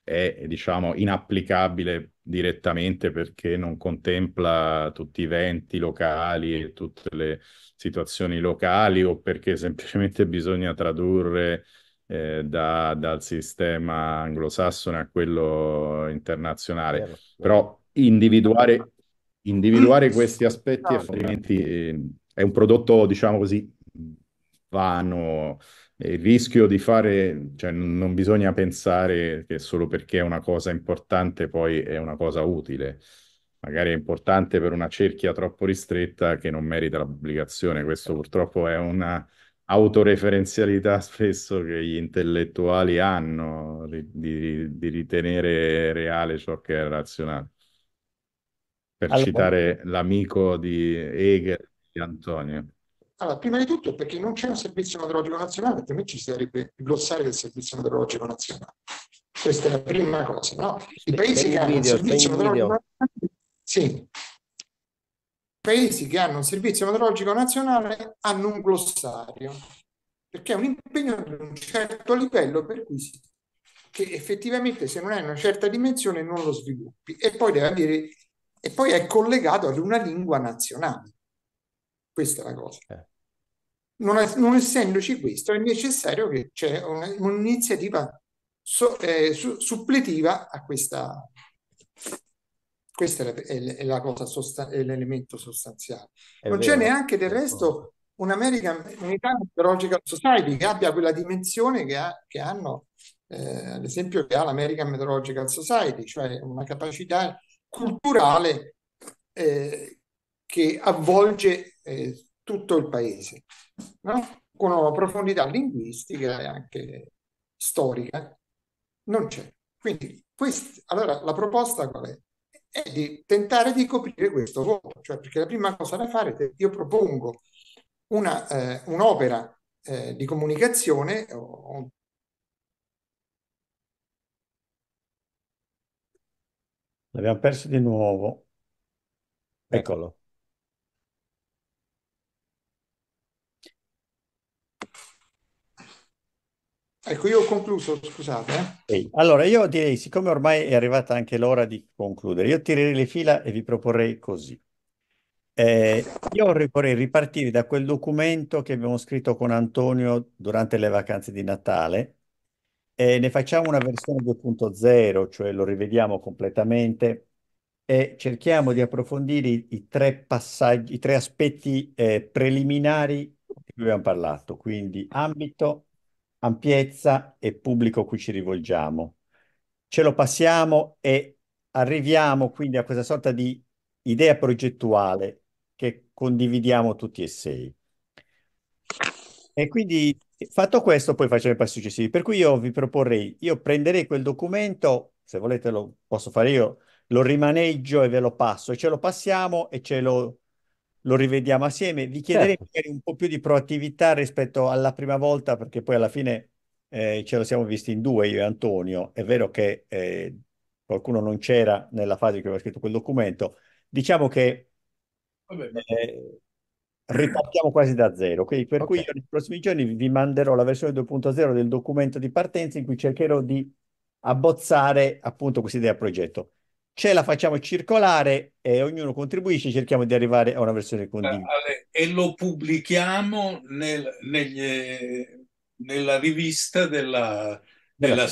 è diciamo inapplicabile direttamente perché non contempla tutti i venti locali e tutte le situazioni locali o perché semplicemente [LAUGHS] bisogna tradurre eh, da, dal sistema anglosassone a quello internazionale. Però individuare, individuare mm. questi aspetti altrimenti esatto. eh, è un prodotto, diciamo così, vano. Il rischio di fare, cioè non bisogna pensare che solo perché è una cosa importante poi è una cosa utile. Magari è importante per una cerchia troppo ristretta che non merita la pubblicazione. Questo certo. purtroppo è una autoreferenzialità [LAUGHS] spesso che gli intellettuali hanno di, di, di ritenere reale ciò che è razionale per allora, citare l'amico di Hegel, di Antonio?
Allora, prima di tutto perché non c'è un servizio meteorologico nazionale, per me ci sarebbe il glossario del servizio meteorologico nazionale. Questa è la prima cosa, no? I paesi che hanno un servizio meteorologico nazionale, sì. Paesi che hanno un servizio meteorologico nazionale hanno un glossario, perché è un impegno di un certo livello per cui si che effettivamente se non hai una certa dimensione non lo sviluppi e poi deve avere e poi è collegato ad una lingua nazionale. Questa è la cosa. Eh. Non, è, non essendoci questo, è necessario che c'è una, un'iniziativa so, eh, su, suppletiva a questa. Questo è, la, è, la cosa sostan- è l'elemento sostanziale.
È non vero. c'è neanche
del resto un'American Meteorological Society che abbia quella dimensione che, ha, che hanno, eh, ad esempio, che ha l'American Meteorological Society, cioè una capacità culturale eh, che avvolge eh, tutto il paese, no? con una profondità linguistica e anche storica. Non c'è. Quindi quest, allora, la proposta qual è? È di tentare di coprire questo vuoto, cioè perché la prima cosa da fare è che io propongo una, eh, un'opera eh, di comunicazione o,
L'abbiamo perso di nuovo. Ecco. Eccolo.
Ecco, io ho concluso, scusate.
Okay. Eh. Allora, io direi, siccome ormai è arrivata anche l'ora di concludere, io tirerei le fila e vi proporrei così. Eh, io vorrei ripartire da quel documento che abbiamo scritto con Antonio durante le vacanze di Natale, e ne facciamo una versione 2.0, cioè lo rivediamo completamente e cerchiamo di approfondire i, i tre passaggi, i tre aspetti eh, preliminari di cui abbiamo parlato, quindi ambito, ampiezza e pubblico a cui ci rivolgiamo. Ce lo passiamo e arriviamo quindi a questa sorta di idea progettuale che condividiamo tutti e sei. E quindi fatto questo, poi facciamo i passi successivi. Per cui io vi proporrei, io prenderei quel documento, se volete lo posso fare io, lo rimaneggio e ve lo passo, e ce lo passiamo e ce lo, lo rivediamo assieme. Vi chiederei certo. magari un po' più di proattività rispetto alla prima volta, perché poi alla fine eh, ce lo siamo visti in due, io e Antonio. È vero che eh, qualcuno non c'era nella fase in cui aveva scritto quel documento. Diciamo che...
Vabbè, eh,
ripartiamo quasi da zero. Okay? Per okay. cui nei prossimi giorni vi manderò la versione 2.0 del documento di partenza in cui cercherò di abbozzare appunto questa idea progetto. Ce la facciamo circolare e ognuno contribuisce, cerchiamo di arrivare a una versione eh, condivisa.
E lo pubblichiamo nel, negli, nella rivista della, della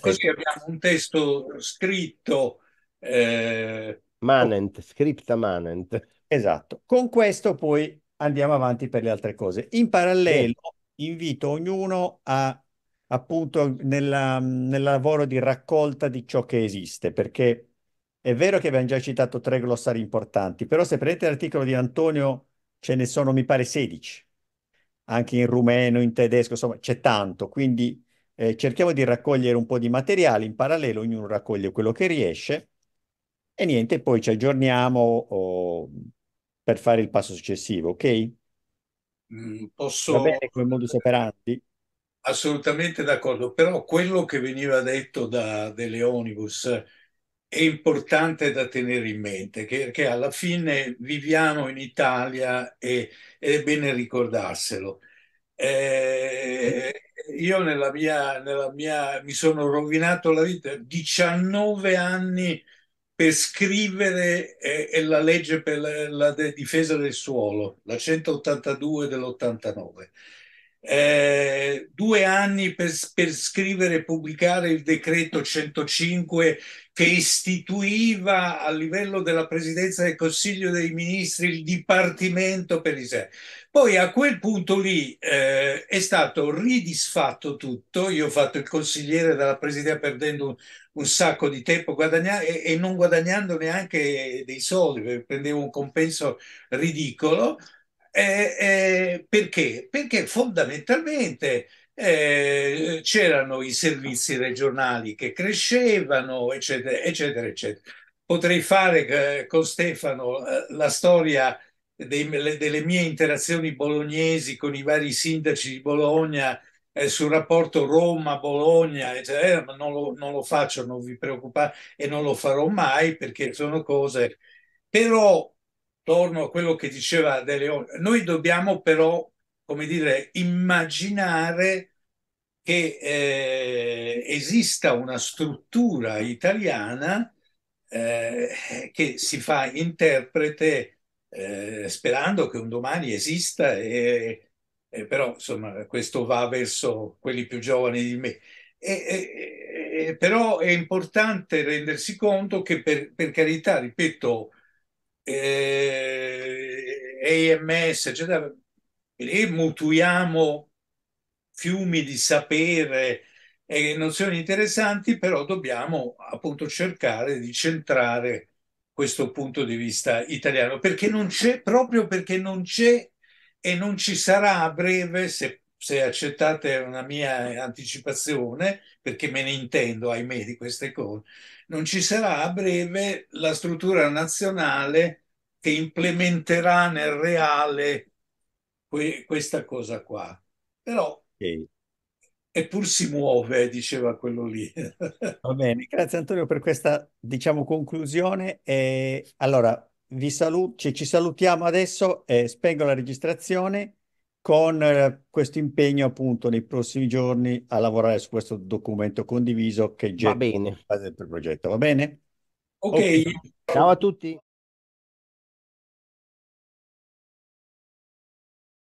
Così abbiamo un testo scritto.
Eh, manent, scripta manent Esatto. Con questo poi andiamo avanti per le altre cose. In parallelo sì. invito ognuno a appunto nella, nel lavoro di raccolta di ciò che esiste, perché è vero che abbiamo già citato tre glossari importanti, però se prendete l'articolo di Antonio ce ne sono, mi pare, 16, anche in rumeno, in tedesco, insomma, c'è tanto, quindi eh, cerchiamo di raccogliere un po' di materiali in parallelo ognuno raccoglie quello che riesce e niente, poi ci aggiorniamo o per fare il passo successivo, ok? Mm, posso... Va bene come modus operandi?
Assolutamente d'accordo, però quello che veniva detto da De Leonibus è importante da tenere in mente, perché alla fine viviamo in Italia e, è bene ricordarselo. Eh, io nella mia, nella mia mi sono rovinato la vita, 19 anni per scrivere eh, la legge per la, la difesa del suolo, la 182 dell'89 eh, due anni per, per, scrivere e pubblicare il decreto 105 che istituiva a livello della Presidenza del Consiglio dei Ministri il Dipartimento per i sé. Poi a quel punto lì eh, è stato ridisfatto tutto, io ho fatto il consigliere della Presidenza perdendo un, un sacco di tempo guadagna- e, e non guadagnando neanche dei soldi, prendevo un compenso ridicolo. Eh, eh, perché? Perché fondamentalmente eh, c'erano i servizi regionali che crescevano, eccetera, eccetera, eccetera. Potrei fare eh, con Stefano eh, la storia dei, delle mie interazioni bolognesi con i vari sindaci di Bologna eh, sul rapporto Roma-Bologna, eccetera, ma non lo, non lo faccio, non vi preoccupate e non lo farò mai perché sono cose. Però torno a quello che diceva De Leone, noi dobbiamo però, come dire, immaginare che eh, esista una struttura italiana eh, che si fa interprete eh, sperando che un domani esista, e, e, però insomma questo va verso quelli più giovani di me. E, però è importante rendersi conto che per, per carità, ripeto, eh, AMS, eccetera, e mutuiamo fiumi di sapere e nozioni interessanti, però dobbiamo appunto cercare di centrare questo punto di vista italiano, perché non c'è, proprio perché non c'è e non ci sarà a breve, se, se accettate una mia anticipazione, perché me ne intendo, ahimè, di queste cose, non ci sarà a breve la struttura nazionale che implementerà nel reale que questa cosa qua. Però okay. eppur si muove, diceva quello lì. [LAUGHS]
Va bene, grazie Antonio per questa, diciamo, conclusione. E allora, vi saluto, ci, ci salutiamo adesso, eh, spengo la registrazione con eh, questo impegno appunto nei prossimi giorni a lavorare su questo documento condiviso che getta va bene. il progetto, va bene? Ok. okay. Ciao a tutti.